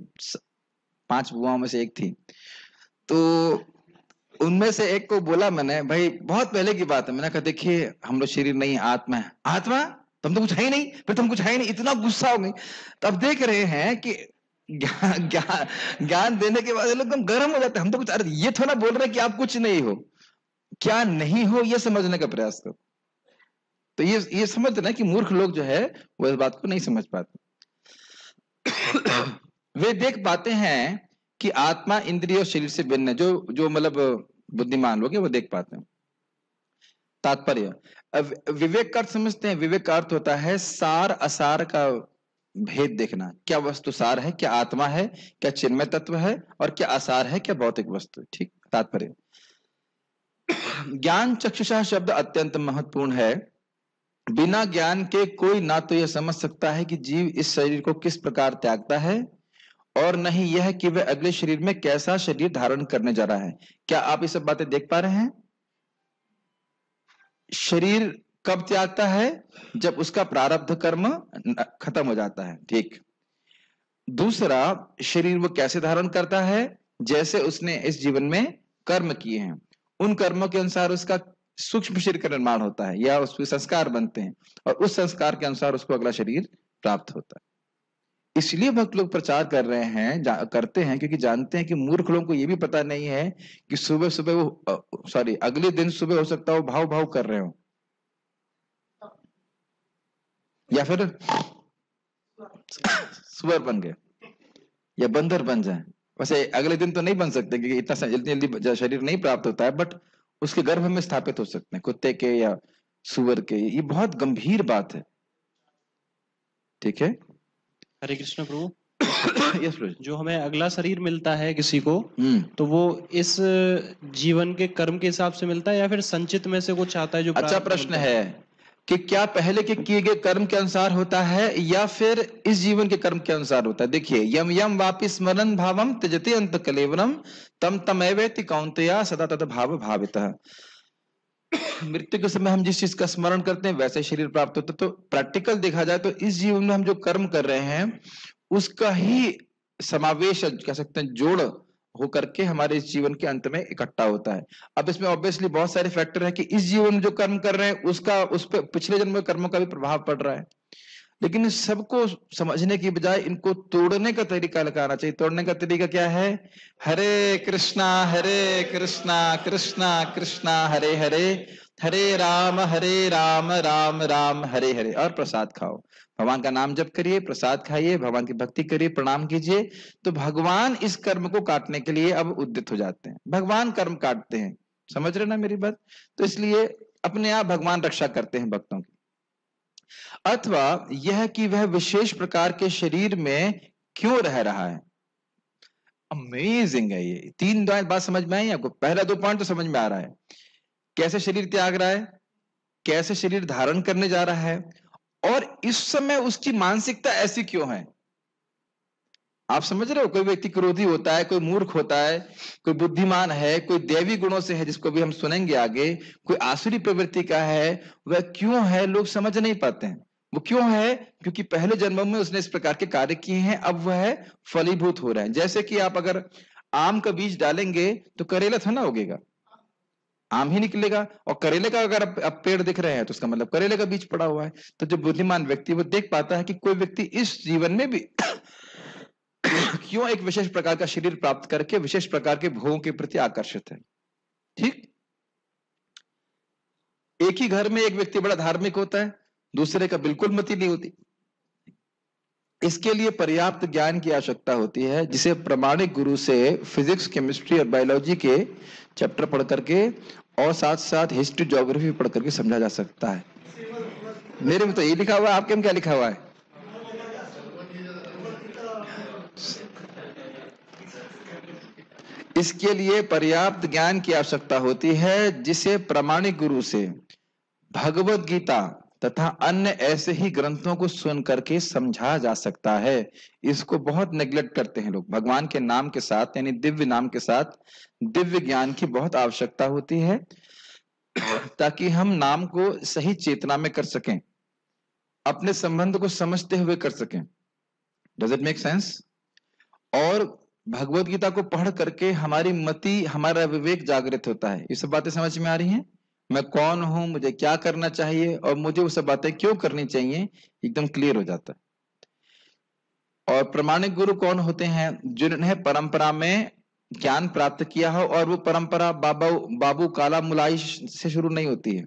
पांच बुआओं में से एक थी तो उनमें से एक को बोला मैंने भाई बहुत पहले की बात है मैंने कहा देखिए हम लोग शरीर नहीं आत्मा है आत्मा तुम तो कुछ है ही नहीं फिर तुम तो कुछ है ही नहीं इतना गुस्सा हो गई तब देख रहे हैं कि ज्ञान ज्ञान देने के बाद एकदम गर्म हो जाते हैं हम तो कुछ अरे ये थोड़ा बोल रहे कि आप कुछ नहीं हो क्या नहीं हो यह समझने का प्रयास करो तो ये ये समझ ना कि मूर्ख लोग जो है वो इस बात को नहीं समझ पाते वे देख पाते हैं कि आत्मा इंद्रिय और शरीर से भिन्न है जो जो मतलब बुद्धिमान लोग हैं वो देख पाते हैं तात्पर्य विवेक का अर्थ समझते हैं विवेक का अर्थ होता है सार असार का भेद देखना क्या वस्तु सार है क्या आत्मा है क्या चिन्मय तत्व है और क्या आसार है क्या भौतिक वस्तु ठीक तात्पर्य ज्ञान चक्षुषा शब्द अत्यंत महत्वपूर्ण है बिना ज्ञान के कोई ना तो यह समझ सकता है कि जीव इस शरीर को किस प्रकार त्यागता है और नहीं यह कि वह अगले शरीर में कैसा शरीर धारण करने जा रहा है क्या आप ये सब बातें देख पा रहे हैं शरीर कब त्यागता है जब उसका प्रारब्ध कर्म खत्म हो जाता है ठीक दूसरा शरीर वो कैसे धारण करता है जैसे उसने इस जीवन में कर्म किए हैं उन कर्मों के अनुसार उसका सूक्ष्म शरीर का निर्माण होता है या उसमें संस्कार बनते हैं और उस संस्कार के अनुसार उसको अगला शरीर प्राप्त होता है इसलिए भक्त लोग प्रचार कर रहे हैं करते हैं क्योंकि जानते हैं कि मूर्ख लोगों को यह भी पता नहीं है कि सुबह सुबह वो सॉरी अगले दिन सुबह हो सकता है वो भाव भाव कर रहे हो या फिर सुअर बन गए या बंदर बन जाए वैसे अगले दिन तो नहीं बन सकते क्योंकि इतना जल्दी जल्दी शरीर नहीं प्राप्त होता है बट उसके गर्भ में स्थापित हो सकते हैं कुत्ते के या सुअर के ये बहुत गंभीर बात है ठीक है हरे कृष्ण प्रभु yes, जो हमें अगला शरीर मिलता है किसी को हम्म। तो वो इस जीवन के कर्म के हिसाब से मिलता है या फिर संचित में से कुछ आता है जो अच्छा प्रश्न है कि क्या पहले के किए गए कर्म के अनुसार होता है या फिर इस जीवन के कर्म के अनुसार होता है देखिए यम यम वापिस स्मरण भावम त्यजते अंत कलेवरम तम तमैवेति कौंतया सदा तथा भाव भावित मृत्यु के समय हम जिस चीज का स्मरण करते हैं वैसे शरीर प्राप्त होता है तो प्रैक्टिकल देखा जाए तो इस जीवन में हम जो कर्म कर रहे हैं उसका ही समावेश कह सकते हैं जोड़ होकर के हमारे इस जीवन के अंत में इकट्ठा होता है अब इसमें ऑब्वियसली बहुत सारे फैक्टर हैं कि इस जीवन में जो कर्म कर रहे हैं उसका उस पर पिछले जन्म के कर्मों का भी प्रभाव पड़ रहा है लेकिन सबको समझने की बजाय इनको तोड़ने का तरीका लगाना चाहिए तोड़ने का तरीका क्या है हरे कृष्णा हरे कृष्णा कृष्णा कृष्णा हरे हरे हरे राम हरे राम राम राम हरे हरे और प्रसाद खाओ भगवान का नाम जप करिए प्रसाद खाइए भगवान की भक्ति करिए प्रणाम कीजिए तो भगवान इस कर्म को काटने के लिए अब उद्यत हो जाते हैं भगवान कर्म काटते हैं समझ रहे ना मेरी बात तो इसलिए अपने आप भगवान रक्षा करते हैं भक्तों की अथवा यह कि वह विशेष प्रकार के शरीर में क्यों रह रहा है अमेजिंग है ये तीन बात समझ में आई आपको पहला दो पॉइंट तो समझ में आ रहा है कैसे शरीर त्याग रहा है कैसे शरीर धारण करने जा रहा है और इस समय उसकी मानसिकता ऐसी क्यों है आप समझ रहे हो कोई व्यक्ति क्रोधी होता है कोई मूर्ख होता है कोई बुद्धिमान है कोई देवी गुणों से है जिसको भी हम सुनेंगे आगे कोई आसुरी प्रवृत्ति का है वह क्यों है लोग समझ नहीं पाते हैं वो क्यों है क्योंकि पहले जन्म में उसने इस प्रकार के कार्य किए हैं अब वह फलीभूत हो रहे हैं जैसे कि आप अगर आम का बीज डालेंगे तो करेला थोड़ा उगेगा आम ही निकलेगा और करेले का अगर आप पेड़ दिख रहे हैं तो उसका मतलब करेले का बीज पड़ा हुआ है तो जो बुद्धिमान व्यक्ति वो देख पाता है कि कोई व्यक्ति इस जीवन में भी क्यों एक विशेष प्रकार का शरीर प्राप्त करके विशेष प्रकार के भोगों के प्रति आकर्षित है ठीक एक ही घर में एक व्यक्ति बड़ा धार्मिक होता है दूसरे का बिल्कुल मति नहीं होती इसके लिए पर्याप्त ज्ञान की आवश्यकता होती है जिसे प्रमाणिक गुरु से फिजिक्स केमिस्ट्री और बायोलॉजी के चैप्टर पढ़ करके और साथ साथ हिस्ट्री जोग्राफी पढ़ करके समझा जा सकता है मेरे में तो ये लिखा हुआ है आपके में क्या लिखा हुआ है इसके लिए पर्याप्त ज्ञान की आवश्यकता होती है जिसे प्रामाणिक गुरु से भगवत गीता तथा अन्य ऐसे ही ग्रंथों को सुन करके समझा जा सकता है इसको बहुत नेग्लेक्ट करते हैं लोग भगवान के नाम के साथ यानी दिव्य नाम के साथ दिव्य ज्ञान की बहुत आवश्यकता होती है ताकि हम नाम को सही चेतना में कर सकें अपने संबंध को समझते हुए कर सकें डज इट मेक सेंस और भगवत गीता को पढ़ करके हमारी मति हमारा विवेक जागृत होता है ये सब बातें समझ में आ रही हैं मैं कौन हूं मुझे क्या करना चाहिए और मुझे वो सब बातें क्यों करनी चाहिए एकदम क्लियर हो जाता है और प्रमाणिक गुरु कौन होते हैं जिन्हें परंपरा में ज्ञान प्राप्त किया हो और वो परंपरा बाबा बाबू काला मुलाई से शुरू नहीं होती है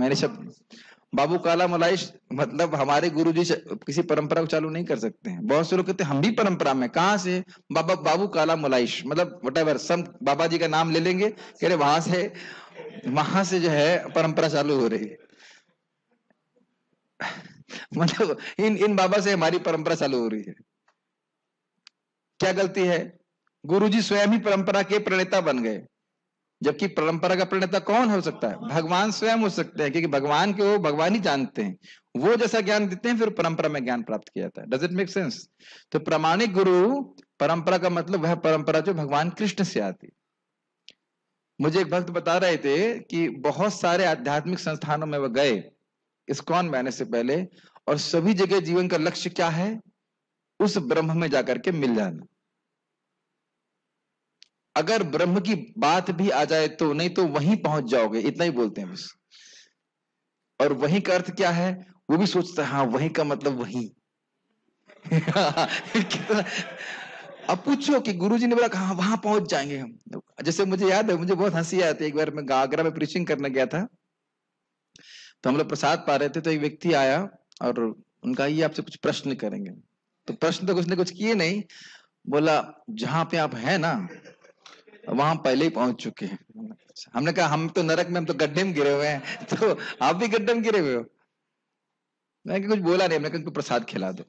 मैंने शब्द बाबू काला मुलाई मतलब हमारे गुरु जी किसी परंपरा को चालू नहीं कर सकते हैं बहुत से लोग कहते हैं हम भी परंपरा में कहा से बाबा बाबू काला मुलाइश मतलब वट एवर सम बाबा जी का नाम ले लेंगे कह रहे वहां से वहां से जो है परंपरा चालू हो रही है मतलब इन इन बाबा से हमारी परंपरा चालू हो रही है क्या गलती है गुरुजी स्वयं ही परंपरा के प्रणेता बन गए जबकि परंपरा का प्रणेता कौन हो सकता है भगवान स्वयं हो सकते हैं क्योंकि भगवान के वो भगवान ही जानते हैं वो जैसा ज्ञान देते हैं फिर परंपरा में ज्ञान प्राप्त किया जाता है डज इट मेक सेंस तो प्रमाणिक गुरु परंपरा का मतलब वह परंपरा जो भगवान कृष्ण से आती मुझे एक भक्त बता रहे थे कि बहुत सारे आध्यात्मिक संस्थानों में वह गए इसकॉन में आने से पहले और सभी जगह जीवन का लक्ष्य क्या है उस ब्रह्म में जाकर के मिल जाना अगर ब्रह्म की बात भी आ जाए तो नहीं तो वहीं पहुंच जाओगे इतना ही बोलते हैं बस और वहीं का अर्थ क्या है वो भी सोचता है हाँ वहीं का मतलब वहीं कितना अब पूछो कि गुरुजी ने बोला कहा वहां पहुंच जाएंगे हम जैसे मुझे याद है मुझे बहुत हंसी आती है एक बार मैं आगरा में प्रीचिंग करने गया था तो हम लोग प्रसाद पा रहे थे तो एक व्यक्ति आया और उनका ये आपसे कुछ प्रश्न करेंगे तो प्रश्न तो कुछ ने कुछ किए नहीं बोला जहां पे आप हैं ना वहां पहले ही पहुंच चुके हैं हमने कहा हम तो नरक में हम तो गड्ढे में गिरे हुए हैं तो आप भी गड्ढे में गिरे हुए हो मैंने कुछ बोला नहीं हमने कहा प्रसाद खिला दो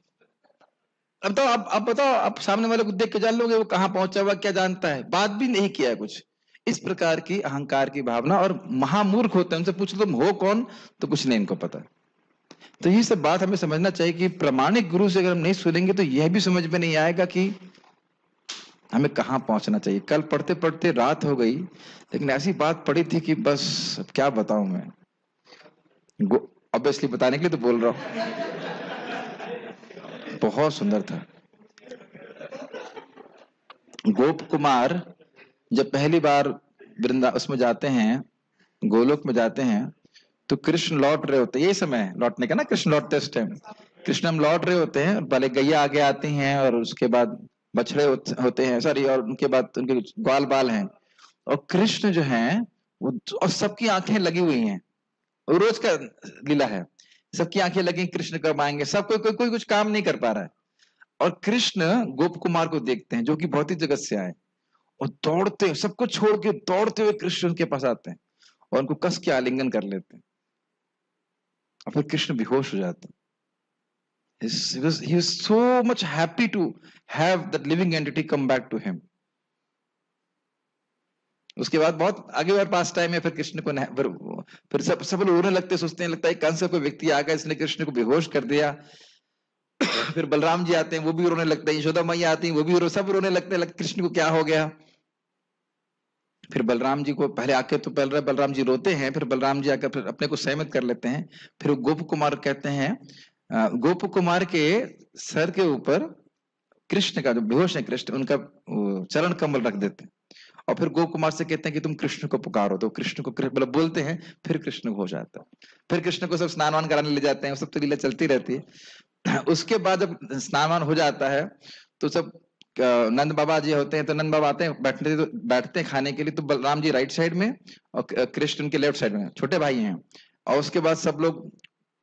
अब तो आप अब बताओ आप सामने वाले को देख के जान लोगे वो कहाँ पहुंचा हुआ क्या जानता है बात भी नहीं किया है कुछ इस प्रकार की अहंकार की भावना और महामूर्ख होते हैं उनसे पूछो तुम हो कौन तो कुछ नहीं इनको पता तो ये सब बात हमें समझना चाहिए कि प्रमाणिक गुरु से अगर हम नहीं सुनेंगे तो यह भी समझ में नहीं आएगा कि हमें कहाँ पहुंचना चाहिए कल पढ़ते पढ़ते रात हो गई लेकिन ऐसी बात पड़ी थी कि बस क्या बताऊं मैं ऑब्वियसली बताने के लिए तो बोल रहा हूं बहुत सुंदर था गोप कुमार जब पहली बार वृंदा उसमें जाते हैं गोलोक में जाते हैं तो कृष्ण लौट रहे होते यही समय है लौटने का ना कृष्ण लौटते उस टाइम कृष्ण हम लौट रहे होते हैं और पहले गैया आगे आती हैं और उसके बाद बछड़े होते हैं सॉरी और उनके बाद उनके ग्वाल बाल हैं और कृष्ण जो है वो और सबकी आंखें लगी हुई हैं रोज का लीला है सबकी आंखें लगी कृष्ण कब आएंगे सब कोई कोई को, को, कुछ काम नहीं कर पा रहा है और कृष्ण गोप कुमार को देखते हैं जो कि भौतिक जगत से आए और दौड़ते सबको छोड़ के दौड़ते हुए कृष्ण उनके पास आते हैं और उनको कस के आलिंगन कर लेते हैं और फिर कृष्ण बेहोश हो जाते हैं so much happy to have the living entity come back to him उसके बाद बहुत आगे और पास टाइम है फिर कृष्ण को फिर सब सब लोग रोने लगते सोचते हैं लगता है कंस कोई व्यक्ति आ गया इसने कृष्ण को बेहोश कर दिया फिर बलराम जी आते हैं वो भी रोने लगते हैं यशोदा मैया आती है वो भी रो सब रोने लगते हैं कृष्ण को क्या हो गया फिर बलराम जी को पहले आके तो पहले बलराम जी रोते हैं फिर बलराम जी आकर फिर अपने को सहमत कर लेते हैं फिर वो गोप कुमार कहते हैं गोप कुमार के सर के ऊपर कृष्ण का जो बेहोश है कृष्ण उनका चरण कमल रख देते हैं और फिर गोप कुमार से कहते हैं कि तुम कृष्ण को पुकारो तो कृष्ण को मतलब बोलते हैं फिर कृष्ण हो जाता है फिर कृष्ण को सब स्नान वान कराने ले जाते हैं सब तो लीला चलती रहती है उसके बाद जब स्नान वान हो जाता है तो सब नंद बाबा जी होते हैं तो नंद बाबा आते हैं बैठने तो बैठते हैं खाने के लिए तो बलराम जी राइट साइड में और कृष्ण उनके लेफ्ट साइड में छोटे भाई हैं और उसके बाद सब लोग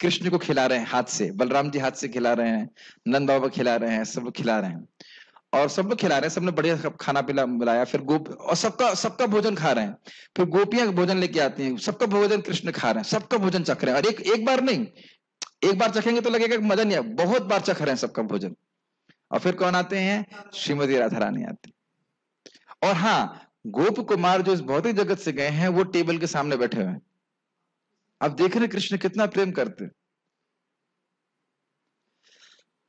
कृष्ण को खिला रहे हैं हाथ से बलराम जी हाथ से खिला रहे हैं नंद बाबा खिला रहे हैं सब लोग खिला रहे हैं और सबको खिला रहे हैं सबने बढ़िया खाना पीना मिलाया फिर गोप और सबका सबका भोजन खा रहे हैं फिर गोपियां भोजन लेके आती हैं सबका भोजन कृष्ण खा रहे हैं सबका भोजन चख रहे हैं और एक एक बार नहीं एक बार चखेंगे तो लगेगा मजा नहीं आया बहुत बार चख रहे हैं सबका भोजन और फिर कौन आते हैं श्रीमती राधा रानी आती और हाँ गोप कुमार जो इस भौतिक जगत से गए हैं वो टेबल के सामने बैठे हुए हैं अब देख रहे कृष्ण कितना प्रेम करते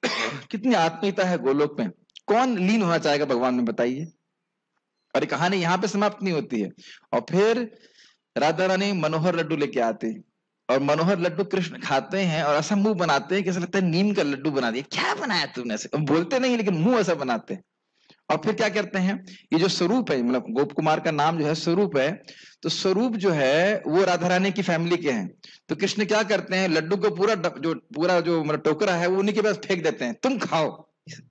कितनी आत्मीयता है गोलोक में कौन लीन होना चाहेगा भगवान में बताइए और कहानी यहाँ पे समाप्त नहीं होती है और फिर राधा रानी मनोहर लड्डू लेके आते हैं और मनोहर लड्डू कृष्ण खाते हैं और ऐसा मुंह बनाते हैं कि ऐसा लगता है नीम का लड्डू बना दिया क्या बनाया तुमने ऐसे बोलते नहीं लेकिन मुंह ऐसा बनाते हैं और फिर क्या करते हैं ये जो स्वरूप है मतलब गोप कुमार का नाम जो है स्वरूप है तो स्वरूप जो है वो राधा रानी की फैमिली के हैं तो कृष्ण क्या करते हैं लड्डू को पूरा जो पूरा जो मतलब टोकरा है वो उन्हीं के पास फेंक देते हैं तुम खाओ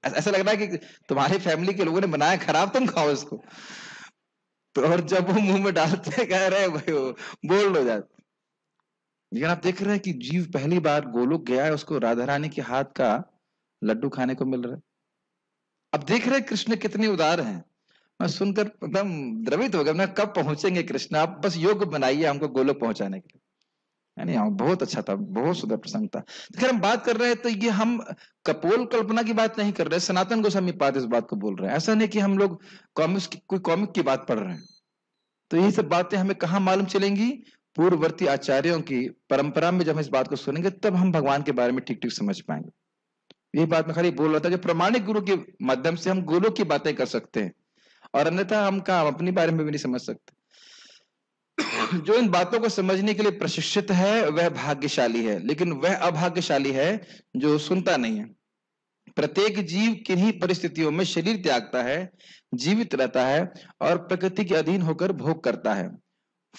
ऐसा लग रहा है कि तुम्हारी फैमिली के लोगों ने बनाया खराब तुम खाओ इसको तो और जब वो मुंह में डालते कह रहे भाई वो बोल हो जाते लेकिन आप देख रहे हैं कि जीव पहली बार गोलोक गया है उसको राधा रानी के हाथ का लड्डू खाने को मिल रहा है अब देख रहे हैं कृष्ण कितने उदार हैं मैं सुनकर एकदम द्रवित हो गया मैं कब पहुंचेंगे कृष्ण आप बस योग बनाइए हमको गोलोक पहुंचाने के लिए यानी बहुत अच्छा था बहुत सुंदर प्रसंग था तो खैर हम बात कर रहे हैं तो ये हम कपोल कल्पना की बात नहीं कर रहे सनातन गोस्वामी पाद इस बात को बोल रहे हैं ऐसा नहीं कि हम लोग कॉमिक्स की कोई कॉमिक की बात पढ़ रहे हैं तो यही सब बातें हमें कहा मालूम चलेंगी पूर्ववर्ती आचार्यों की परंपरा में जब हम इस बात को सुनेंगे तब हम भगवान के बारे में ठीक ठीक समझ पाएंगे यही बात मैं खाली बोल रहा था कि प्रमाणिक गुरु के माध्यम से हम गुरु की बातें कर सकते हैं और अन्यथा हम कहा अपने बारे में भी नहीं समझ सकते जो इन बातों को समझने के लिए प्रशिक्षित है वह भाग्यशाली है लेकिन वह अभाग्यशाली है जो सुनता नहीं है प्रत्येक जीव किन्हीं परिस्थितियों में शरीर त्यागता है जीवित रहता है और प्रकृति के अधीन होकर भोग करता है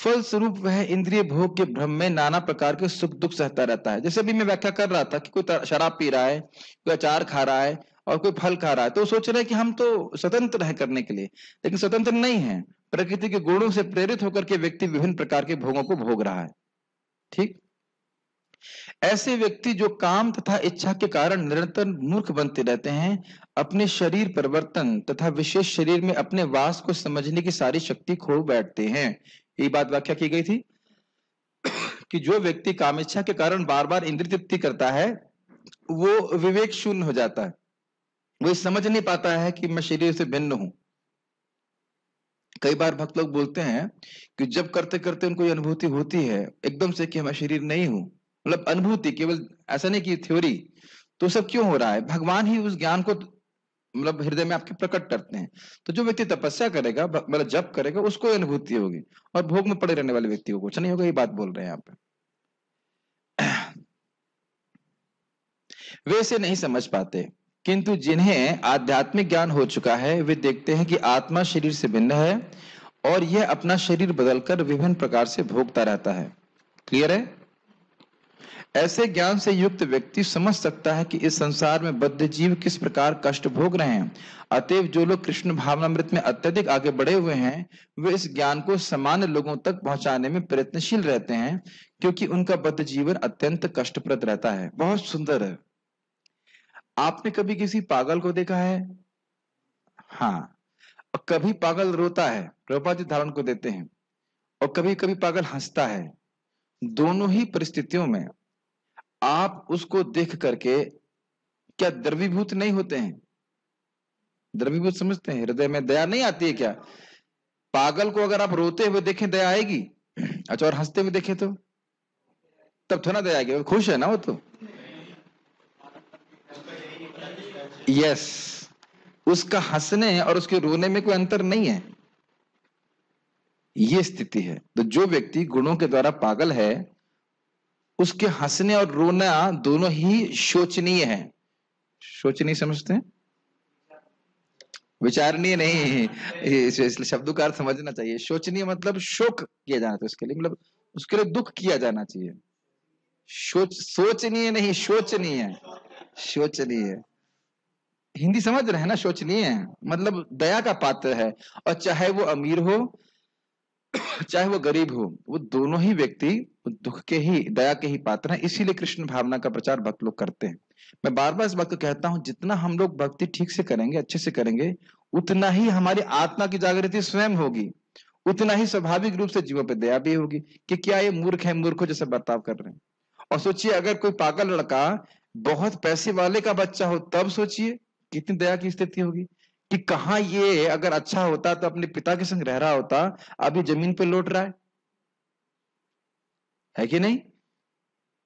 फलस्वरूप वह इंद्रिय भोग के भ्रम में नाना प्रकार के सुख दुख सहता रहता है जैसे अभी मैं व्याख्या कर रहा था कि कोई शराब पी रहा है कोई अचार खा रहा है और कोई फल खा रहा है तो सोच रहे हैं कि हम तो स्वतंत्र है करने के लिए लेकिन स्वतंत्र नहीं है प्रकृति के गुणों से प्रेरित होकर के व्यक्ति विभिन्न प्रकार के भोगों को भोग रहा है ठीक ऐसे व्यक्ति जो काम तथा इच्छा के कारण निरंतर मूर्ख बनते रहते हैं अपने शरीर परिवर्तन तथा विशेष शरीर में अपने वास को समझने की सारी शक्ति खो बैठते हैं ये बात व्याख्या की गई थी कि जो व्यक्ति कामेच्छा के कारण बार बार इंद्र तृप्ति करता है वो विवेक शून्य हो जाता है वो समझ नहीं पाता है कि मैं शरीर से भिन्न हूं कई बार भक्त लोग बोलते हैं कि जब करते करते उनको अनुभूति होती है एकदम से कि मैं शरीर नहीं हूं मतलब अनुभूति केवल ऐसा नहीं कि थ्योरी तो सब क्यों हो रहा है भगवान ही उस ज्ञान को मतलब हृदय में आपके प्रकट करते हैं तो जो व्यक्ति तपस्या करेगा मतलब जप करेगा उसको अनुभूति होगी और भोग में पड़े रहने वाले व्यक्ति को कुछ अच्छा, नहीं होगा ये बात बोल रहे हैं आप वे इसे नहीं समझ पाते किंतु जिन्हें आध्यात्मिक ज्ञान हो चुका है वे देखते हैं कि आत्मा शरीर से भिन्न है और यह अपना शरीर बदलकर विभिन्न प्रकार से भोगता रहता है क्लियर है ऐसे ज्ञान से युक्त व्यक्ति समझ सकता है कि इस संसार में बद्ध जीव किस प्रकार कष्ट भोग रहे हैं अतएव जो लोग कृष्ण भावनामृत में अत्यधिक आगे बढ़े हुए हैं वे इस ज्ञान को सामान्य लोगों तक पहुंचाने में प्रयत्नशील रहते हैं क्योंकि उनका बद्ध जीवन अत्यंत कष्टप्रद रहता है बहुत सुंदर है आपने कभी किसी पागल को देखा है हाँ और कभी पागल रोता है प्रभुपाद जी धारण को देते हैं और कभी कभी पागल हंसता है दोनों ही परिस्थितियों में आप उसको देख करके क्या द्रवीभूत नहीं होते हैं द्रवीभूत समझते हैं हृदय में दया नहीं आती है क्या पागल को अगर आप रोते हुए देखें दया आएगी अच्छा और हंसते हुए देखें तो तब थोड़ा दया आएगी खुश है ना वो तो यस उसका हंसने और उसके रोने में कोई अंतर नहीं है ये स्थिति है तो जो व्यक्ति गुणों के द्वारा पागल है उसके हंसने और रोना दोनों ही शोचनीय है शोचनीय समझते हैं विचारणीय नहीं इसलिए शब्दों का अर्थ समझना चाहिए शोचनीय मतलब शोक किया जाना चाहिए उसके लिए मतलब उसके लिए दुख किया जाना चाहिए शोच सोचनीय नहीं शोचनीय शोचनीय हिंदी समझ रहे हैं ना शोचनीय है मतलब दया का पात्र है और चाहे वो अमीर हो चाहे वो गरीब हो वो दोनों ही व्यक्ति दुख के ही दया के ही पात्र हैं इसीलिए कृष्ण भावना का प्रचार भक्त लोग करते हैं मैं बार बार इस बात को कहता हूं जितना हम लोग भक्ति ठीक से करेंगे अच्छे से करेंगे उतना ही हमारी आत्मा की जागृति स्वयं होगी उतना ही स्वाभाविक रूप से जीवों पर दया भी होगी कि क्या ये मूर्ख है मूर्ख जैसे बर्ताव कर रहे हैं और सोचिए अगर कोई पागल लड़का बहुत पैसे वाले का बच्चा हो तब सोचिए कितनी दया की स्थिति होगी कि कहा ये अगर अच्छा होता तो अपने पिता के संग रह रहा होता अभी जमीन पर लौट रहा है है कि नहीं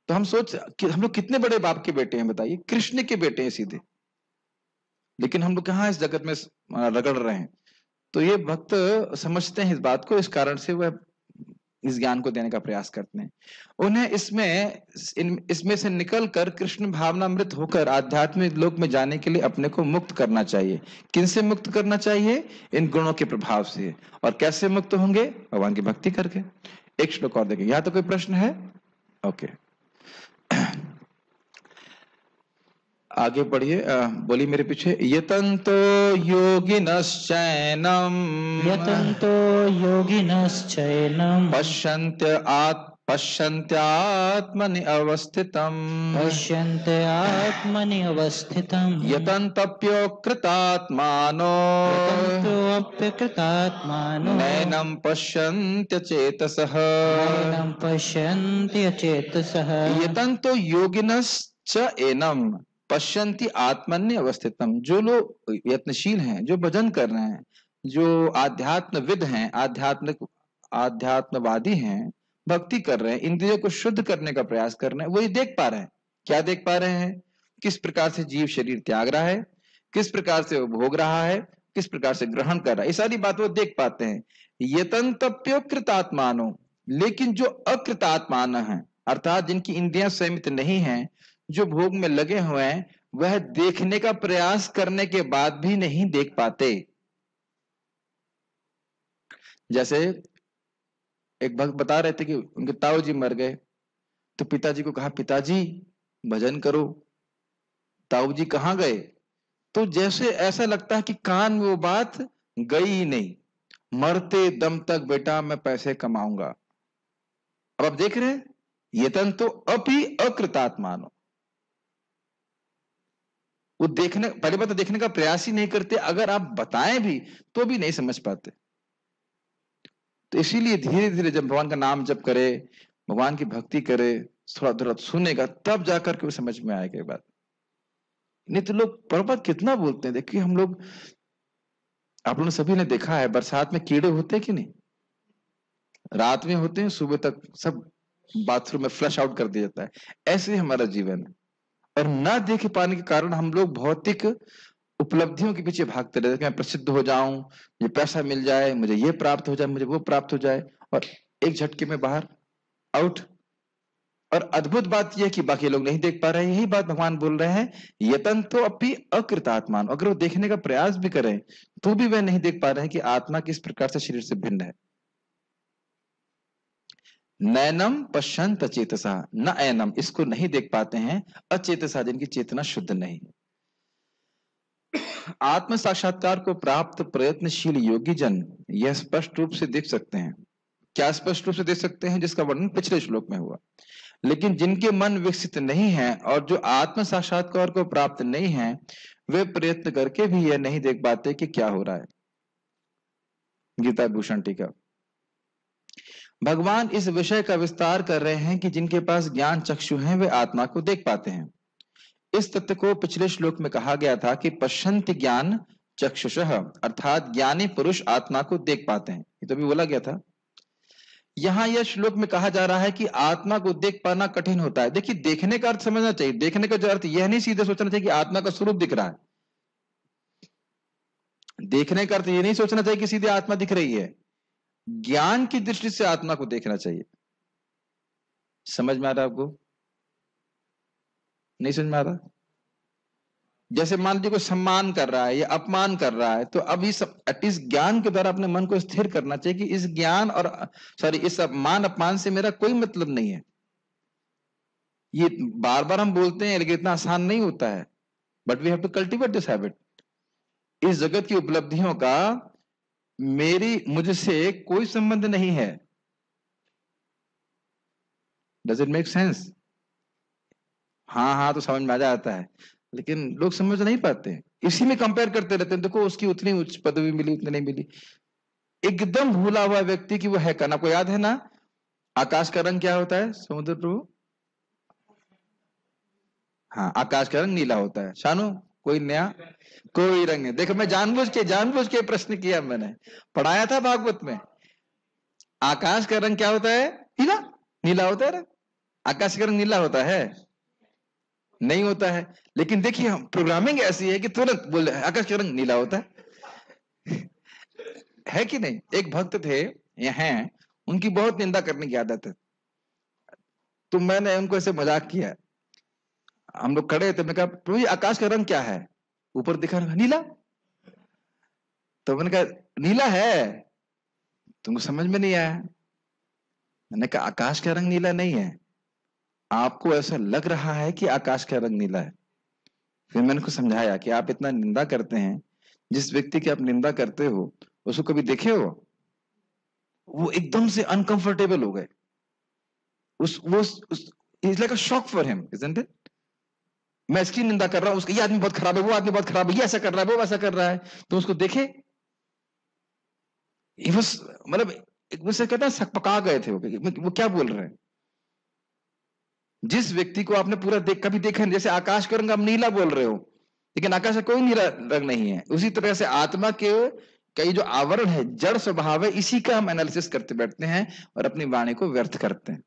तो हम सोच कि हम लोग कितने बड़े बाप के बेटे हैं बताइए कृष्ण के बेटे हैं सीधे लेकिन हम लोग कहा इस जगत में रगड़ रहे हैं तो ये भक्त समझते हैं इस बात को इस कारण से वह इस ज्ञान को देने का प्रयास करते हैं उन्हें इसमें इसमें से निकलकर कृष्ण भावना मृत होकर आध्यात्मिक लोक में जाने के लिए अपने को मुक्त करना चाहिए किनसे मुक्त करना चाहिए इन गुणों के प्रभाव से और कैसे मुक्त होंगे भगवान की भक्ति करके एक श्लोक और देखें यहाँ तो कोई प्रश्न है ओके okay. आगे पढ़िए बोली मेरे पीछे यतंतो योगिनश्चैनम यतंतो योगिनश्चैनम पश्यन्त आत्म पश्यन्त्यात्मनि अवस्थितम् पश्यन्त्यात्मनि अवस्थितम् यतन्तप्योकृतात्मानो यतन्तोऽप्यकृतात्मानो नैनं पश्यन्त्यचेतसः नैनं पश्यन्त्यचेतसः यतन्तो योगिनश्च एनम् पश्यंती आत्मन्य अवस्थितम जो लोग यत्नशील हैं जो भजन कर रहे हैं जो आध्यात्मविद हैं आध्यात्मिक आध्यात्मवादी हैं भक्ति कर रहे हैं इंद्रियों को शुद्ध करने का प्रयास कर रहे हैं वही देख पा रहे हैं क्या देख पा रहे हैं किस प्रकार से जीव शरीर त्याग रहा है किस प्रकार से वो भोग रहा है किस प्रकार से ग्रहण कर रहा है ये सारी बात वो देख पाते हैं यतन यतंतप्योकृतात्मानो लेकिन जो अकृतात्मान है अर्थात जिनकी इंद्रियां संयमित नहीं है जो भोग में लगे हुए हैं वह देखने का प्रयास करने के बाद भी नहीं देख पाते जैसे एक भक्त बता रहे थे कि उनके ताऊ जी मर गए तो पिताजी को कहा पिताजी भजन करो ताऊ जी कहा गए तो जैसे ऐसा लगता है कि कान में वो बात गई ही नहीं मरते दम तक बेटा मैं पैसे कमाऊंगा अब आप देख रहे हैं यतन तो अपी अकृतात्मानो वो देखने पहली बात तो देखने का प्रयास ही नहीं करते अगर आप बताएं भी तो भी नहीं समझ पाते तो इसीलिए धीरे धीरे जब भगवान का नाम जब करे भगवान की भक्ति करे थोड़ा थोड़ा सुनेगा तब जाकर के वो समझ में आएगा बात नहीं तो लोग पर्वत कितना बोलते हैं देखिए हम लोग आप लोगों सभी ने देखा है बरसात में कीड़े होते कि नहीं रात में होते हैं सुबह तक सब बाथरूम में फ्लश आउट कर दिया जाता है ऐसे हमारा जीवन है और ना देख पाने के कारण हम लोग भौतिक उपलब्धियों के पीछे भागते रहते मैं प्रसिद्ध हो जाऊं मुझे पैसा मिल जाए मुझे ये प्राप्त हो जाए मुझे वो प्राप्त हो जाए और एक झटके में बाहर आउट और अद्भुत बात यह कि बाकी लोग नहीं देख पा रहे यही बात भगवान बोल रहे हैं यतन तो अपनी अकृतात्मान अगर वो देखने का प्रयास भी करें तो भी वह नहीं देख पा रहे हैं कि आत्मा किस प्रकार से शरीर से भिन्न है नैनम पश्चंत चेतसा न एनम इसको नहीं देख पाते हैं अचेतसा जिनकी चेतना शुद्ध नहीं आत्म साक्षात्कार को प्राप्त प्रयत्नशील योगी जन यह स्पष्ट रूप से देख सकते हैं क्या स्पष्ट रूप से देख सकते हैं जिसका वर्णन पिछले श्लोक में हुआ लेकिन जिनके मन विकसित नहीं है और जो आत्म साक्षात्कार को प्राप्त नहीं है वे प्रयत्न करके भी यह नहीं देख पाते कि क्या हो रहा है गीता भूषण टीका भगवान इस विषय का विस्तार कर रहे हैं कि जिनके पास ज्ञान चक्षु हैं वे आत्मा को देख पाते हैं इस तथ्य को पिछले श्लोक में कहा गया था कि पश्यंत ज्ञान चक्षुष अर्थात ज्ञानी पुरुष आत्मा को देख पाते हैं ये तो भी बोला गया था यहां यह श्लोक में कहा जा रहा है कि आत्मा को देख पाना कठिन होता है देखिए देखने का अर्थ समझना चाहिए देखने का जो अर्थ यह नहीं सीधे सोचना चाहिए कि आत्मा का स्वरूप दिख रहा है देखने का अर्थ ये नहीं सोचना चाहिए कि सीधे आत्मा दिख रही है ज्ञान की दृष्टि से आत्मा को देखना चाहिए समझ में आ रहा आपको नहीं समझ में आ रहा जैसे मान लीजिए को सम्मान कर रहा है या अपमान कर रहा है तो अभी सब इस ज्ञान के द्वारा अपने मन को स्थिर करना चाहिए कि इस ज्ञान और सॉरी इस अपमान अपमान से मेरा कोई मतलब नहीं है ये बार बार हम बोलते हैं लेकिन इतना आसान नहीं होता है but we have to cultivate this habit इस जगत की उपलब्धियों का मेरी मुझसे कोई संबंध नहीं है डज इट मेक सेंस हाँ हाँ तो समझ में आ जाता है लेकिन लोग समझ नहीं पाते इसी में कंपेयर करते रहते हैं देखो उसकी उतनी उच्च पदवी मिली उतनी नहीं मिली एकदम भूला हुआ व्यक्ति की वो है कन आपको याद है ना आकाश का रंग क्या होता है समुद्र प्रभु हाँ आकाश का रंग नीला होता है शानू कोई नया कोई रंग नहीं देखो मैं जानबूझ के जानबूझ के प्रश्न किया मैंने पढ़ाया था भागवत में आकाश का रंग क्या होता है नीला नीला होता है रंग आकाश का रंग नीला होता है नहीं होता है लेकिन देखिए हम प्रोग्रामिंग ऐसी है कि तुरंत बोल आकाश का रंग नीला होता है है कि नहीं एक भक्त थे या हैं उनकी बहुत निंदा करने की आदत है तो मैंने उनको ऐसे मजाक किया हम लोग खड़े थे मैं कहा प्रभु आकाश का रंग क्या है ऊपर दिखा रहा नीला तो मैंने कहा नीला है तुमको समझ में नहीं आया मैंने कहा आकाश का रंग नीला नहीं है आपको ऐसा लग रहा है कि आकाश का रंग नीला है फिर मैंने को समझाया कि आप इतना निंदा करते हैं जिस व्यक्ति की आप निंदा करते हो उसको कभी देखे हो वो एकदम से अनकंफर्टेबल हो गए उस वो is like a shock for him it मैं इसकी निंदा कर रहा हूं उसका ये आदमी बहुत खराब है वो आदमी बहुत खराब है ये ऐसा कर रहा है वो वैसा कर रहा है तो उसको देखे मतलब मुझसे कहता है सकपका गए थे वो वो क्या बोल रहे हैं जिस व्यक्ति को आपने पूरा देख कभी देखा नहीं जैसे आकाश का रंग आप नीला बोल रहे हो लेकिन आकाश का कोई नीला रंग नहीं है उसी तरह से आत्मा के कई जो आवरण है जड़ स्वभाव है इसी का हम एनालिसिस करते बैठते हैं और अपनी वाणी को व्यर्थ करते हैं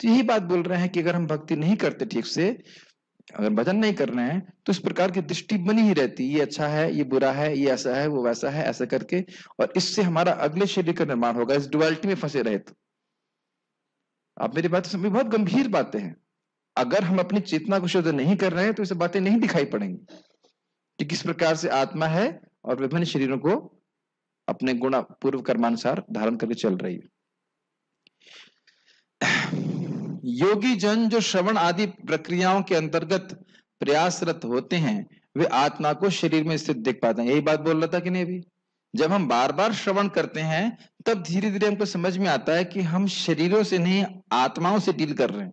तो यही बात बोल रहे हैं कि अगर हम भक्ति नहीं करते ठीक से अगर भजन नहीं कर रहे हैं तो इस प्रकार की दृष्टि बनी ही रहती ये अच्छा है ये बुरा है ये ऐसा है वो वैसा है ऐसा करके और इससे हमारा अगले शरीर का निर्माण होगा इस डुअल्टी में फंसे रहे तो आप मेरी बात समझ बहुत गंभीर बातें हैं अगर हम अपनी चेतना को शुद्ध नहीं कर रहे हैं तो इसे बातें नहीं दिखाई पड़ेंगी कि किस प्रकार से आत्मा है और विभिन्न शरीरों को अपने गुणा पूर्व कर्मानुसार धारण करके चल रही है योगी जन जो श्रवण आदि प्रक्रियाओं के अंतर्गत प्रयासरत होते हैं वे आत्मा को शरीर में स्थित देख पाते हैं यही बात बोल रहा था कि नहीं अभी जब हम बार बार श्रवण करते हैं तब धीरे धीरे हमको समझ में आता है कि हम शरीरों से नहीं आत्माओं से डील कर रहे हैं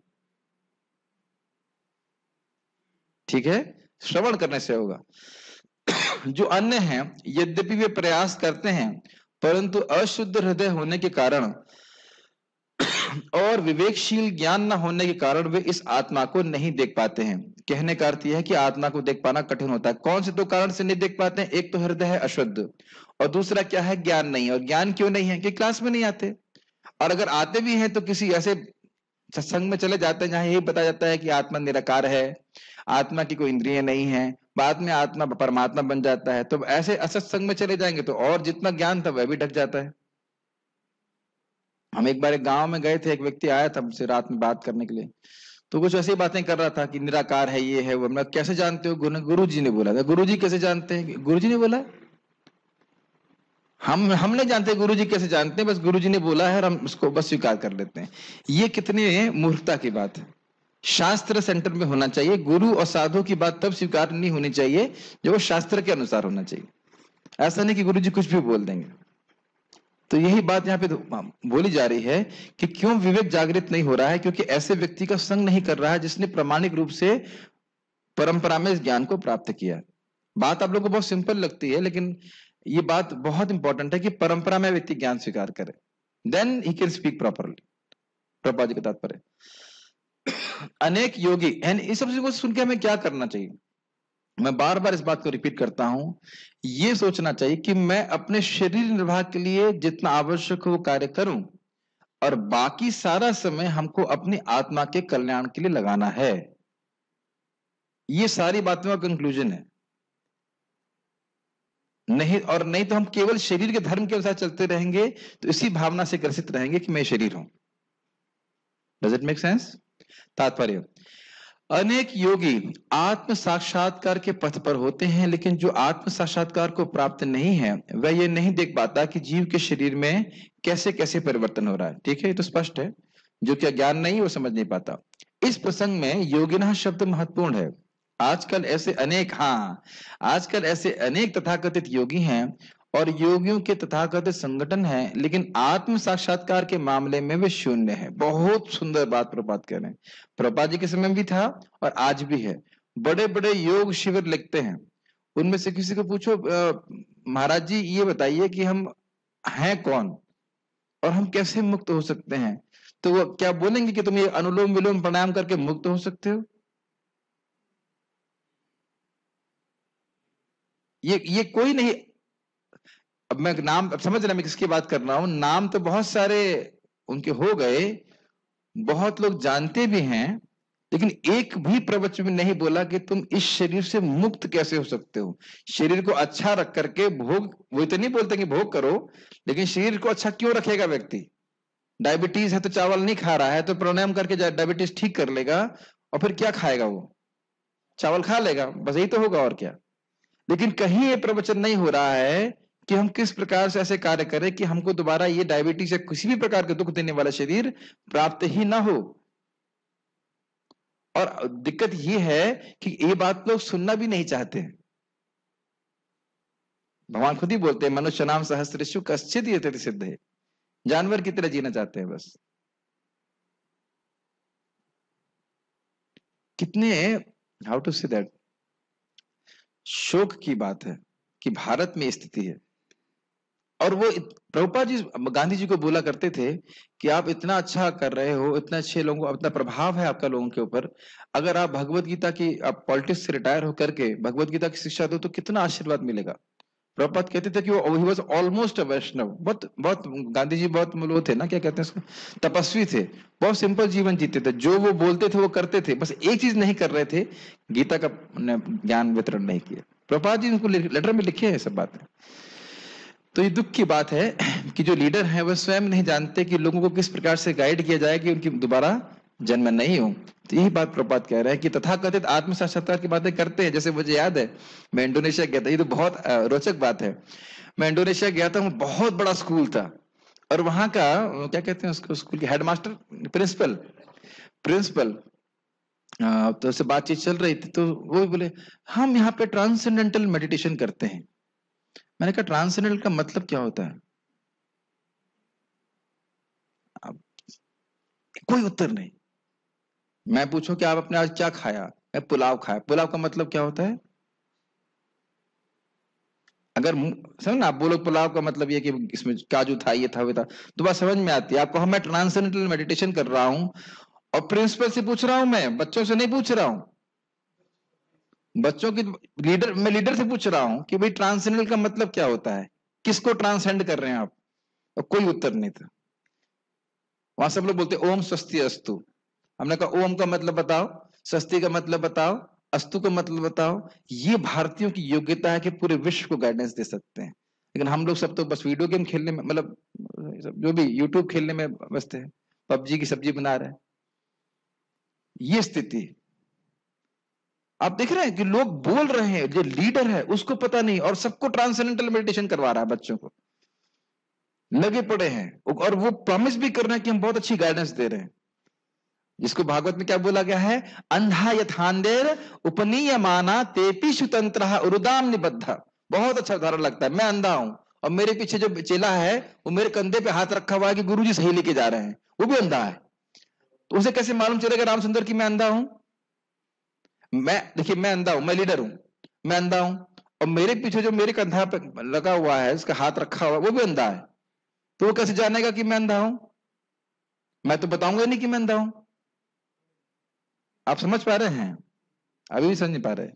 ठीक है श्रवण करने से होगा जो अन्य हैं यद्यपि वे प्रयास करते हैं परंतु अशुद्ध हृदय होने के कारण और विवेकशील ज्ञान न होने के कारण वे इस आत्मा को नहीं देख पाते हैं कहने का अर्थ यह है कि आत्मा को देख पाना कठिन होता है कौन से दो कारण से नहीं देख पाते हैं एक तो हृदय है अशुद्ध और दूसरा क्या है ज्ञान नहीं और ज्ञान क्यों नहीं है कि क्लास में नहीं आते और अगर आते भी हैं तो किसी ऐसे सत्संग में चले जाते हैं जहां यही बताया जाता है कि आत्मा निराकार है आत्मा की कोई इंद्रिय नहीं है बाद में आत्मा परमात्मा बन जाता है तो ऐसे असत्संग में चले जाएंगे तो और जितना ज्ञान था वह भी ढक जाता है हम एक बार एक गांव में गए थे एक व्यक्ति आया था हमसे रात में बात करने के लिए तो कुछ ऐसी बातें कर रहा था कि निराकार है ये है वो हमने कैसे जानते हो गुरु जी ने बोला था तो गुरु जी कैसे जानते हैं गुरु जी ने बोला हम हम नहीं जानते गुरु जी कैसे जानते हैं बस गुरु जी ने बोला है और हम उसको बस स्वीकार कर लेते हैं ये कितने मूर्खता की बात है शास्त्र सेंटर में होना चाहिए गुरु और साधु की बात तब स्वीकार नहीं होनी चाहिए जो शास्त्र के अनुसार होना चाहिए ऐसा नहीं कि गुरु जी कुछ भी बोल देंगे तो यही बात यहाँ पे तो, हाँ, बोली जा रही है कि क्यों विवेक जागृत नहीं हो रहा है क्योंकि ऐसे व्यक्ति का संग नहीं कर रहा है जिसने प्रमाणिक रूप से परंपरा में इस ज्ञान को प्राप्त किया बात आप लोग को बहुत सिंपल लगती है लेकिन ये बात बहुत इंपॉर्टेंट है कि परंपरा में व्यक्ति ज्ञान स्वीकार करे then he can speak properly Prabha ji का तात्पर्य अनेक योगी एंड इस सब को सुन के हमें क्या करना चाहिए मैं बार बार इस बात को रिपीट करता हूं ये सोचना चाहिए कि मैं अपने शरीर निर्वाह के लिए जितना आवश्यक हो कार्य करूं और बाकी सारा समय हमको अपनी आत्मा के कल्याण के लिए लगाना है ये सारी बातों का कंक्लूजन है नहीं और नहीं तो हम केवल शरीर के धर्म के अनुसार चलते रहेंगे तो इसी भावना से ग्रसित रहेंगे कि मैं शरीर हूं डज इट मेक सेंस तात्पर्य अनेक योगी आत्म साक्षात्कार के पथ पर होते हैं लेकिन जो आत्म साक्षात्कार को प्राप्त नहीं है वह ये नहीं देख पाता कि जीव के शरीर में कैसे कैसे परिवर्तन हो रहा है ठीक है ये तो स्पष्ट है जो क्या ज्ञान नहीं वो समझ नहीं पाता इस प्रसंग में योगिना शब्द महत्वपूर्ण है आजकल ऐसे अनेक हाँ आजकल ऐसे अनेक तथाकथित योगी हैं और योगियों के तथाकथित संगठन है लेकिन आत्म साक्षात्कार के मामले में वे शून्य है बहुत सुंदर बात प्रभात कह रहे हैं प्रभात जी के समय भी था और आज भी है बड़े बड़े योग शिविर लिखते हैं उनमें से किसी को पूछो महाराज जी ये बताइए कि हम हैं कौन और हम कैसे मुक्त हो सकते हैं तो वो क्या बोलेंगे कि तुम ये अनुलोम विलोम प्राणायाम करके मुक्त हो सकते हो ये ये कोई नहीं अब मैं नाम अब समझ रहा मैं किसकी बात कर रहा हूं नाम तो बहुत सारे उनके हो गए बहुत लोग जानते भी हैं लेकिन एक भी प्रवचन में नहीं बोला कि तुम इस शरीर से मुक्त कैसे हो सकते हो शरीर को अच्छा रख करके भोग वो तो नहीं बोलते कि भोग करो लेकिन शरीर को अच्छा क्यों रखेगा व्यक्ति डायबिटीज है तो चावल नहीं खा रहा है तो प्राणायाम करके डायबिटीज ठीक कर लेगा और फिर क्या खाएगा वो चावल खा लेगा बस यही तो होगा और क्या लेकिन कहीं ये प्रवचन नहीं हो रहा है कि हम किस प्रकार से ऐसे कार्य करें कि हमको दोबारा ये डायबिटीज या किसी भी प्रकार के दुख देने वाला शरीर प्राप्त ही ना हो और दिक्कत ये है कि ये बात लोग सुनना भी नहीं चाहते भगवान खुद ही बोलते हैं मनुष्य नाम सहस्त्र कश्चित ये सिद्ध है जानवर की तरह जीना चाहते हैं बस कितने हाउ टू सी दैट शोक की बात है कि भारत में स्थिति है और वो प्रभुपा जी गांधी जी को बोला करते थे कि आप इतना अच्छा कर रहे हो इतने अच्छे लोगों को इतना प्रभाव है आपका लोगों के ऊपर अगर आप भगवत गीता की आप पॉलिटिक्स से रिटायर हो करके भगवत गीता की शिक्षा दो तो कितना आशीर्वाद मिलेगा प्रभुपात कहते थे कि वो ही वॉज ऑलमोस्ट अ वैष्णव बहुत बहुत गांधी जी बहुत वो थे ना क्या कहते हैं उसको तपस्वी थे बहुत सिंपल जीवन जीते थे जो वो बोलते थे वो करते थे बस एक चीज नहीं कर रहे थे गीता का ज्ञान वितरण नहीं किया प्रभुपाद जी उनको लेटर में लिखे हैं सब बातें तो ये दुख की बात है कि जो लीडर हैं वह स्वयं नहीं जानते कि लोगों को किस प्रकार से गाइड किया जाए कि उनकी दोबारा जन्म नहीं हो तो यही बात प्रपात कह रहे हैं कि तथाकथित आत्म साक्षात्कार की बातें करते हैं जैसे मुझे याद है मैं इंडोनेशिया गया था ये तो बहुत रोचक बात है मैं इंडोनेशिया गया था बहुत बड़ा स्कूल था और वहां का क्या कहते हैं उसको स्कूल के हेडमास्टर प्रिंसिपल प्रिंसिपल तो बातचीत चल रही थी तो वो बोले हम यहाँ पे ट्रांसेंडेंटल मेडिटेशन करते हैं मैंने कहा ट्रांसेंडेंटल का मतलब क्या होता है अब कोई उत्तर नहीं मैं पूछो कि आप अपने आज क्या खाया मैं पुलाव खाया पुलाव का मतलब क्या होता है अगर समझ ना आप बोलो पुलाव का मतलब ये कि इसमें काजू था ये था वे था तो बात समझ में आती है आपको हम हाँ, मैं ट्रांसेंडेंटल मेडिटेशन कर रहा हूं और प्रिंसिपल से पूछ रहा हूं मैं बच्चों से नहीं पूछ रहा हूं बच्चों की लीडर मैं लीडर से पूछ रहा हूं कि भाई ट्रांसजेंडर का मतलब क्या होता है किसको ट्रांसेंड कर रहे हैं आप और कोई उत्तर नहीं था वहां सब लोग बोलते ओम स्वस्ति अस्तु हमने कहा ओम का मतलब बताओ स्वस्ति का मतलब बताओ अस्तु का मतलब बताओ ये भारतीयों की योग्यता है कि पूरे विश्व को गाइडेंस दे सकते हैं लेकिन हम लोग सब तो बस वीडियो गेम खेलने में मतलब जो भी यूट्यूब खेलने में बसते हैं पबजी की सब्जी बना रहे हैं ये स्थिति आप देख रहे हैं कि लोग बोल रहे हैं जो लीडर है उसको पता नहीं और सबको ट्रांसेंडेंटल मेडिटेशन करवा रहा है बच्चों को लगे पड़े हैं और वो प्रॉमिस भी कर रहे हैं कि हम बहुत अच्छी गाइडेंस दे रहे हैं जिसको भागवत में क्या बोला गया है अंधा यथांदेर उपनीय माना तेपी सुतंत्र उदाम निबद्धा बहुत अच्छा उदाहरण लगता है मैं अंधा हूं और मेरे पीछे जो चेला है वो मेरे कंधे पे हाथ रखा हुआ है कि गुरु जी सही लेके जा रहे हैं वो भी अंधा है तो उसे कैसे मालूम चलेगा रामचंद्र की मैं अंधा हूं मैं देखिए मैं अंधा हूं मैं लीडर हूं मैं अंधा हूं और मेरे पीछे जो मेरे कंधा पे लगा हुआ है उसका हाथ रखा हुआ है वो भी अंधा है तो वो कैसे जानेगा कि मैं अंधा हूं मैं तो बताऊंगा नहीं कि मैं अंधा हूं आप समझ पा रहे हैं अभी भी समझ नहीं पा रहे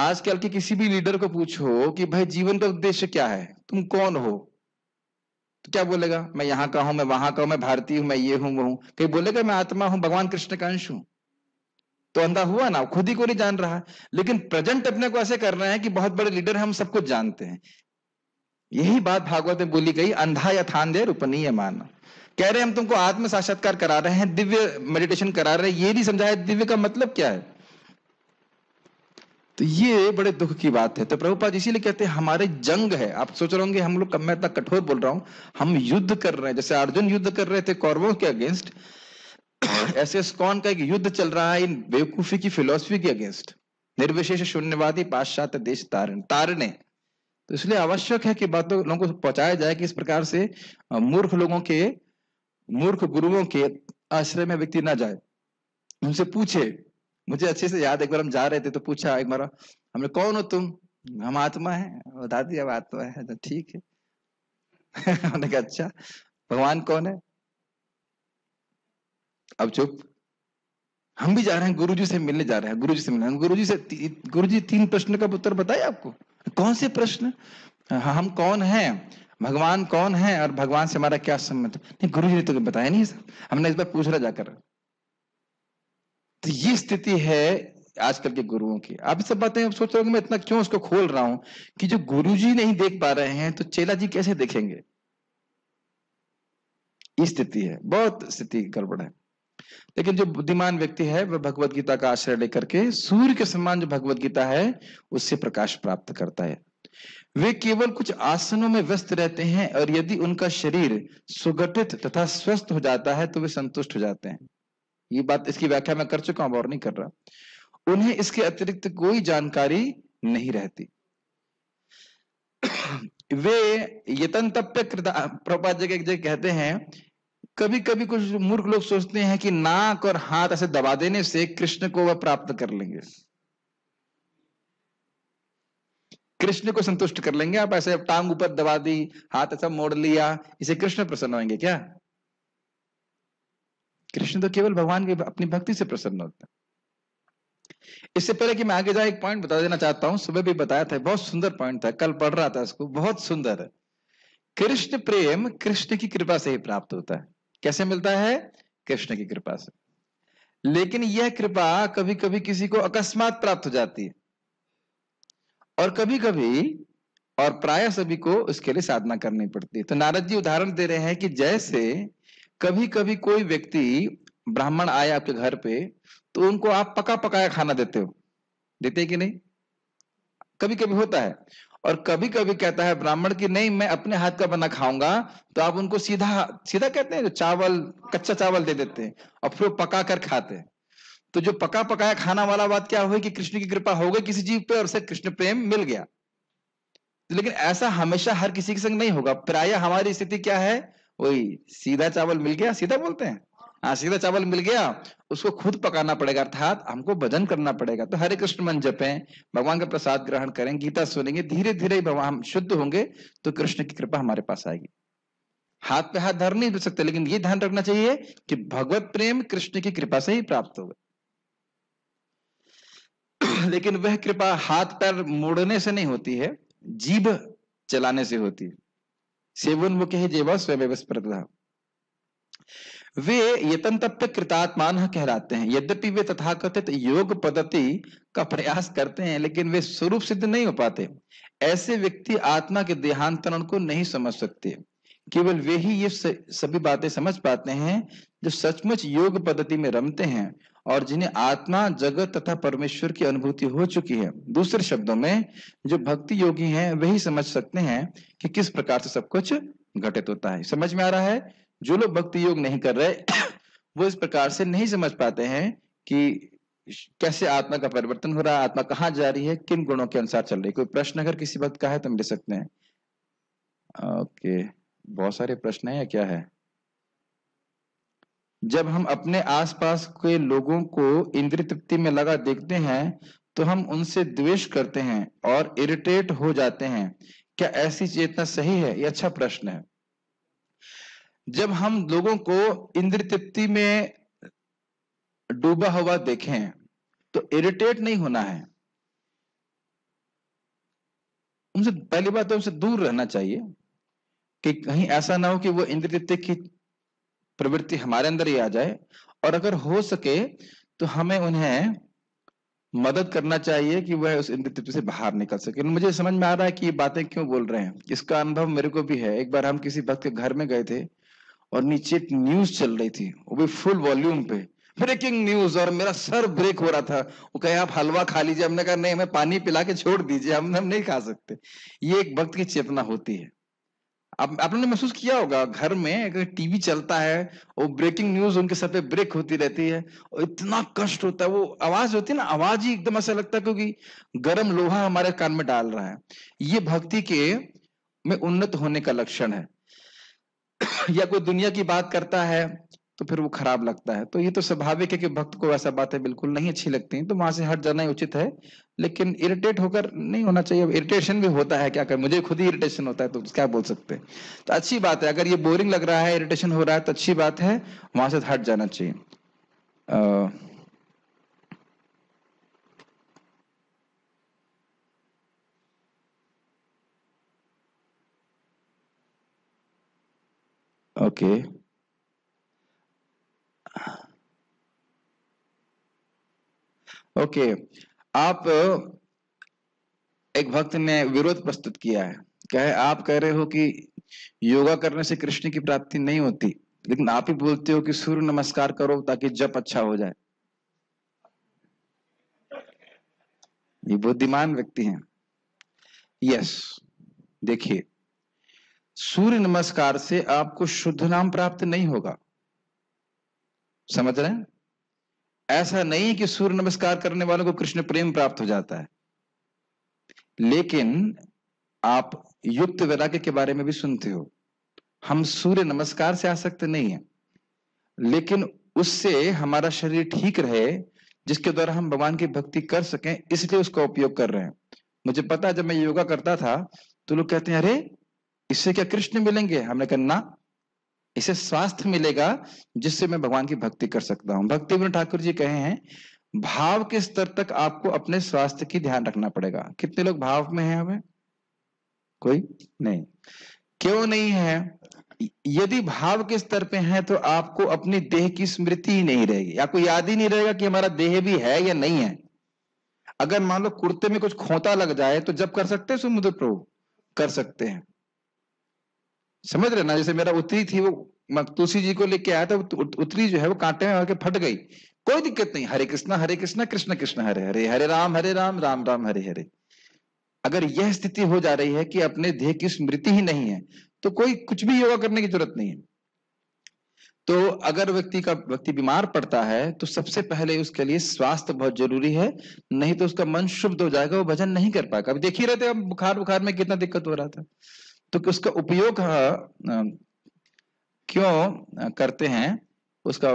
आजकल के किसी भी लीडर को पूछो कि भाई जीवन का उद्देश्य क्या है तुम कौन हो तो क्या बोलेगा मैं यहां का हूं मैं वहां का हूं मैं भारतीय हूं मैं ये हूं वो हूं कहीं बोलेगा मैं आत्मा हूं भगवान कृष्ण का अंश हूं तो अंधा हुआ ना खुद ही को नहीं जान रहा लेकिन प्रेजेंट अपने को ऐसे कर रहे हैं कि बहुत बड़े लीडर हम सब कुछ जानते हैं यही बात भागवत में बोली गई अंधा यथांधेर उपनीय मान कह रहे हम तुमको आत्म साक्षात्कार करा रहे हैं दिव्य मेडिटेशन करा रहे हैं ये नहीं समझाया दिव्य का मतलब क्या है तो ये बड़े दुख की बात है तो प्रभुपाद इसीलिए कहते हैं हमारे जंग है आप सोच रहे होंगे हम लोग मैं इतना कठोर बोल रहा हूं हम युद्ध कर रहे हैं जैसे अर्जुन युद्ध कर रहे थे कौरवों के अगेंस्ट ऐसे स्कॉन का एक युद्ध चल रहा है इन बेवकूफी की फिलोसफी के अगेंस्ट निर्विशेष शून्यवादी पाश्चात्य देश तारण तारने तो इसलिए आवश्यक है कि बातों लोगों को पहुंचाया जाए कि इस प्रकार से मूर्ख लोगों के मूर्ख गुरुओं के आश्रय में व्यक्ति ना जाए उनसे पूछे मुझे अच्छे से याद एक बार हम जा रहे थे तो पूछा एक बार हमने कौन हो तुम हम आत्मा है बता दिया आत्मा है तो ठीक है उन्होंने कहा अच्छा भगवान कौन है अब चुप हम भी जा रहे हैं गुरुजी से मिलने जा रहे हैं गुरुजी से मिलने गुरुजी से गुरु गुरुजी तीन प्रश्न का उत्तर बताया आपको कौन से प्रश्न हाँ, हम कौन हैं भगवान कौन है और भगवान से हमारा क्या संबंध नहीं गुरु जी ने तो बताया नहीं सर हमने इस बार पूछ रहा जाकर तो ये स्थिति है आजकल के गुरुओं की आप सब बातें सोच रहे मैं इतना क्यों उसको खोल रहा हूं कि जो गुरु जी नहीं देख पा रहे हैं तो चेला जी कैसे देखेंगे स्थिति है बहुत स्थिति गड़बड़ है लेकिन जो बुद्धिमान व्यक्ति है वह भगवत गीता का आश्रय लेकर के सूर्य के समान जो भगवत गीता है उससे प्रकाश प्राप्त करता है वे केवल कुछ आसनों में व्यस्त रहते हैं और यदि उनका शरीर सुगठित तथा स्वस्थ हो जाता है तो वे संतुष्ट हो जाते हैं ये बात इसकी व्याख्या मैं कर चुका हूं और नहीं कर रहा उन्हें इसके अतिरिक्त कोई जानकारी नहीं रहती वे यतन तप्य कृत प्रभुपाद जगह कहते हैं कभी कभी कुछ मूर्ख लोग सोचते हैं कि नाक और हाथ ऐसे दबा देने से कृष्ण को वह प्राप्त कर लेंगे कृष्ण को संतुष्ट कर लेंगे आप ऐसे टांग ऊपर दबा दी हाथ ऐसा मोड़ लिया इसे कृष्ण प्रसन्न होंगे क्या कृष्ण तो केवल भगवान की अपनी भक्ति से प्रसन्न होता है इससे पहले कि मैं आगे जाए एक पॉइंट बता देना चाहता हूं सुबह भी बताया था बहुत सुंदर पॉइंट था कल पढ़ रहा था इसको बहुत सुंदर है कृष्ण प्रेम कृष्ण की कृपा से ही प्राप्त होता है कैसे मिलता है कृष्ण की कृपा से लेकिन यह कृपा कभी कभी किसी को अकस्मात प्राप्त हो जाती है और कभी कभी और प्राय सभी को उसके लिए साधना करनी पड़ती है तो नारद जी उदाहरण दे रहे हैं कि जैसे कभी कभी कोई व्यक्ति ब्राह्मण आए आपके घर पे तो उनको आप पका पकाया खाना देते हो देते कि नहीं कभी कभी होता है और कभी कभी कहता है ब्राह्मण की नहीं मैं अपने हाथ का बना खाऊंगा तो आप उनको सीधा सीधा कहते हैं जो चावल कच्चा चावल दे देते हैं और फिर वो पका कर खाते हैं तो जो पका पकाया खाना वाला बात क्या हुई कि कृष्ण की कृपा हो गई किसी जीव पे और उसे कृष्ण प्रेम मिल गया लेकिन ऐसा हमेशा हर किसी के संग नहीं होगा प्राय हमारी स्थिति क्या है वही सीधा चावल मिल गया सीधा बोलते हैं हाँ सीधा चावल मिल गया उसको खुद पकाना पड़ेगा अर्थात हमको भजन करना पड़ेगा तो हरे कृष्ण मन जपें भगवान का प्रसाद ग्रहण करें गीता सुनेंगे धीरे धीरे भगवान हम शुद्ध होंगे तो कृष्ण की कृपा हमारे पास आएगी हाथ पे हाथ धर नहीं दे सकते लेकिन ये ध्यान रखना चाहिए कि भगवत प्रेम कृष्ण की कृपा से ही प्राप्त होगा लेकिन वह कृपा हाथ पैर मोड़ने से नहीं होती है जीभ चलाने से होती है सेवन मुख्य कहे जेवा स्वयं वे यतन तप्य कृतात्मान कहलाते हैं यद्यपि वे तथाकथित योग पद्धति का प्रयास करते हैं लेकिन वे स्वरूप सिद्ध नहीं हो पाते ऐसे व्यक्ति आत्मा के देहांतरण को नहीं समझ सकते केवल वे ही ये सभी बातें समझ पाते हैं जो सचमुच योग पद्धति में रमते हैं और जिन्हें आत्मा जगत तथा परमेश्वर की अनुभूति हो चुकी है दूसरे शब्दों में जो भक्ति योगी हैं वही समझ सकते हैं कि किस प्रकार से सब कुछ घटित होता है समझ में आ रहा है जो लोग भक्ति योग नहीं कर रहे वो इस प्रकार से नहीं समझ पाते हैं कि कैसे आत्मा का परिवर्तन हो रहा है आत्मा कहाँ जा रही है किन गुणों के अनुसार चल रही है कोई प्रश्न अगर किसी वक्त का है तो हम ले सकते हैं ओके बहुत सारे प्रश्न है या क्या है जब हम अपने आसपास के लोगों को इंद्रिय तृप्ति में लगा देखते हैं तो हम उनसे द्वेष करते हैं और इरिटेट हो जाते हैं क्या ऐसी चेतना सही है यह अच्छा प्रश्न है जब हम लोगों को इंद्र तृप्ति में डूबा हुआ देखें तो इरिटेट नहीं होना है उनसे पहली बात तो उनसे दूर रहना चाहिए कि कहीं ऐसा ना हो कि वो इंद्र तृप्ति की प्रवृत्ति हमारे अंदर ही आ जाए और अगर हो सके तो हमें उन्हें मदद करना चाहिए कि वह उस इंद्र तृप्ति से बाहर निकल सके मुझे समझ में आ रहा है कि ये बातें क्यों बोल रहे हैं इसका अनुभव मेरे को भी है एक बार हम किसी भक्त के घर में गए थे और नीचे एक न्यूज चल रही थी वो भी फुल वॉल्यूम पे ब्रेकिंग न्यूज और मेरा सर ब्रेक हो रहा था वो कहे आप हलवा खा लीजिए हमने कहा नहीं हमें पानी पिला के छोड़ दीजिए हम हम नहीं खा सकते ये एक वक्त की चेतना होती है आप आपने महसूस किया होगा घर में अगर टीवी चलता है वो ब्रेकिंग न्यूज उनके सर पे ब्रेक होती रहती है और इतना कष्ट होता है वो आवाज होती है ना आवाज ही एकदम ऐसा लगता है क्योंकि गर्म लोहा हमारे कान में डाल रहा है ये भक्ति के में उन्नत होने का लक्षण है या कोई दुनिया की बात करता है तो फिर वो खराब लगता है तो ये तो स्वाभाविक है कि भक्त को ऐसा बातें बिल्कुल नहीं अच्छी लगती हैं तो वहां से हट जाना ही उचित है लेकिन इरिटेट होकर नहीं होना चाहिए अब इरिटेशन भी होता है क्या कर मुझे खुद ही इरिटेशन होता है तो क्या बोल सकते हैं तो अच्छी बात है अगर ये बोरिंग लग रहा है इरिटेशन हो रहा है तो अच्छी बात है वहां से हट जाना चाहिए okay ओके आप uh, एक भक्त ने विरोध प्रस्तुत किया है कहे आप कह रहे हो कि योगा करने से कृष्ण की प्राप्ति नहीं होती लेकिन आप ही बोलते हो कि सूर्य नमस्कार करो ताकि जप अच्छा हो जाए ये बुद्धिमान व्यक्ति हैं यस देखिए सूर्य नमस्कार से आपको शुद्ध नाम प्राप्त नहीं होगा समझ रहे हैं ऐसा नहीं है कि सूर्य नमस्कार करने वालों को कृष्ण प्रेम प्राप्त हो जाता है लेकिन आप युक्त वैराग्य के बारे में भी सुनते हो हम सूर्य नमस्कार से आसक्त नहीं है लेकिन उससे हमारा शरीर ठीक रहे जिसके द्वारा हम भगवान की भक्ति कर सकें इसलिए उसका उपयोग कर रहे हैं मुझे पता है जब मैं योगा करता था तो लोग कहते हैं अरे इससे क्या कृष्ण मिलेंगे हमने कहा ना इसे स्वास्थ्य मिलेगा जिससे मैं भगवान की भक्ति कर सकता हूं भक्ति विनोद ठाकुर जी कहे हैं भाव के स्तर तक आपको अपने स्वास्थ्य की ध्यान रखना पड़ेगा कितने लोग भाव में हैं हमें कोई नहीं क्यों नहीं है यदि भाव के स्तर पे हैं तो आपको अपने देह की स्मृति ही नहीं रहेगी आपको याद ही नहीं रहेगा कि हमारा देह भी है या नहीं है अगर मान लो कुर्ते में कुछ खोता लग जाए तो जब कर सकते हैं सुमुद्र प्रभु कर सकते हैं समझ रहे ना जैसे मेरा उतरी थी वो तुलसी जी को लेके आया था उतरी जो है वो कांटे में आके फट गई कोई दिक्कत नहीं हरे कृष्णा हरे कृष्णा कृष्ण कृष्ण हरे हरे हरे राम हरे राम राम राम हरे हरे अगर यह स्थिति हो जा रही है कि अपने देह की स्मृति ही नहीं है तो कोई कुछ भी योगा करने की जरूरत नहीं है तो अगर व्यक्ति का व्यक्ति बीमार पड़ता है तो सबसे पहले उसके लिए स्वास्थ्य बहुत जरूरी है नहीं तो उसका मन शुभ हो जाएगा वो भजन नहीं कर पाएगा अभी देख ही रहते बुखार बुखार में कितना दिक्कत हो रहा था तो उसका उपयोग हाँ, क्यों करते हैं उसका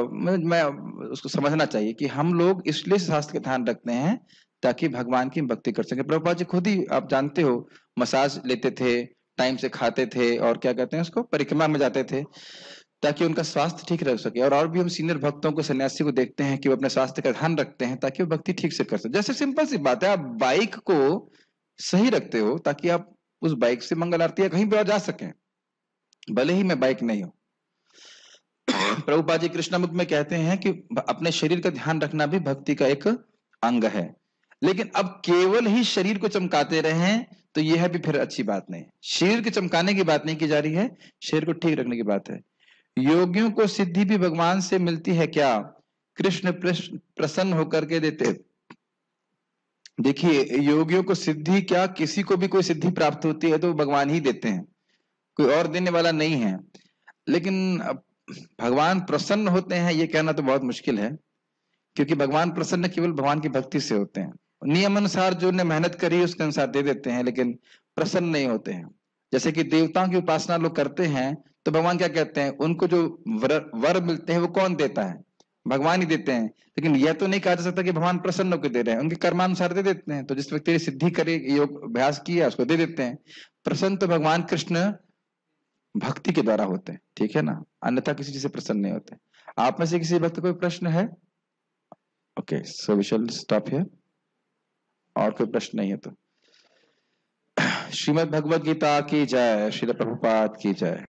मैं उसको समझना चाहिए कि हम लोग इसलिए शास्त्र का ध्यान रखते हैं ताकि भगवान की भक्ति कर सके प्रभुपा जी खुद ही आप जानते हो मसाज लेते थे टाइम से खाते थे और क्या कहते हैं उसको परिक्रमा में जाते थे ताकि उनका स्वास्थ्य ठीक रह सके और और भी हम सीनियर भक्तों को सन्यासी को देखते हैं कि वो अपने स्वास्थ्य का ध्यान रखते हैं ताकि वो भक्ति ठीक से कर सके जैसे सिंपल सी बात है आप बाइक को सही रखते हो ताकि आप उस बाइक से मंगल आरती या कहीं पर जा सके भले ही मैं बाइक नहीं हूं प्रभुपा जी कृष्णमुख में कहते हैं कि अपने शरीर का ध्यान रखना भी भक्ति का एक अंग है लेकिन अब केवल ही शरीर को चमकाते रहे तो यह भी फिर अच्छी बात नहीं शरीर के चमकाने की बात नहीं की जा रही है शरीर को ठीक रखने की बात है योगियों को सिद्धि भी भगवान से मिलती है क्या कृष्ण प्रसन्न होकर के देते देखिए योगियों को सिद्धि क्या किसी को भी कोई सिद्धि प्राप्त होती है तो भगवान ही देते हैं कोई और देने वाला नहीं है लेकिन भगवान प्रसन्न होते हैं ये कहना तो बहुत मुश्किल है क्योंकि भगवान प्रसन्न केवल भगवान की भक्ति से होते हैं नियम अनुसार जो ने मेहनत करी उसके अनुसार दे देते हैं लेकिन प्रसन्न नहीं होते हैं जैसे कि देवताओं की उपासना लोग करते हैं तो भगवान क्या कहते हैं उनको जो वर, वर मिलते हैं वो कौन देता है भगवान ही देते हैं लेकिन यह तो नहीं कहा जा सकता कि भगवान प्रसन्न होकर दे रहे हैं उनके कर्मानुसार दे देते हैं तो जिस व्यक्ति ने सिद्धि करे योग अभ्यास किया उसको दे देते हैं प्रसन्न तो भगवान कृष्ण भक्ति के द्वारा होते हैं ठीक है ना अन्यथा किसी चीज से प्रसन्न नहीं होते आप में से किसी भक्त कोई प्रश्न है okay so we shall stop here और कोई प्रश्न नहीं है तो श्रीमद भगवत गीता की जय श्री प्रभुपाद की जय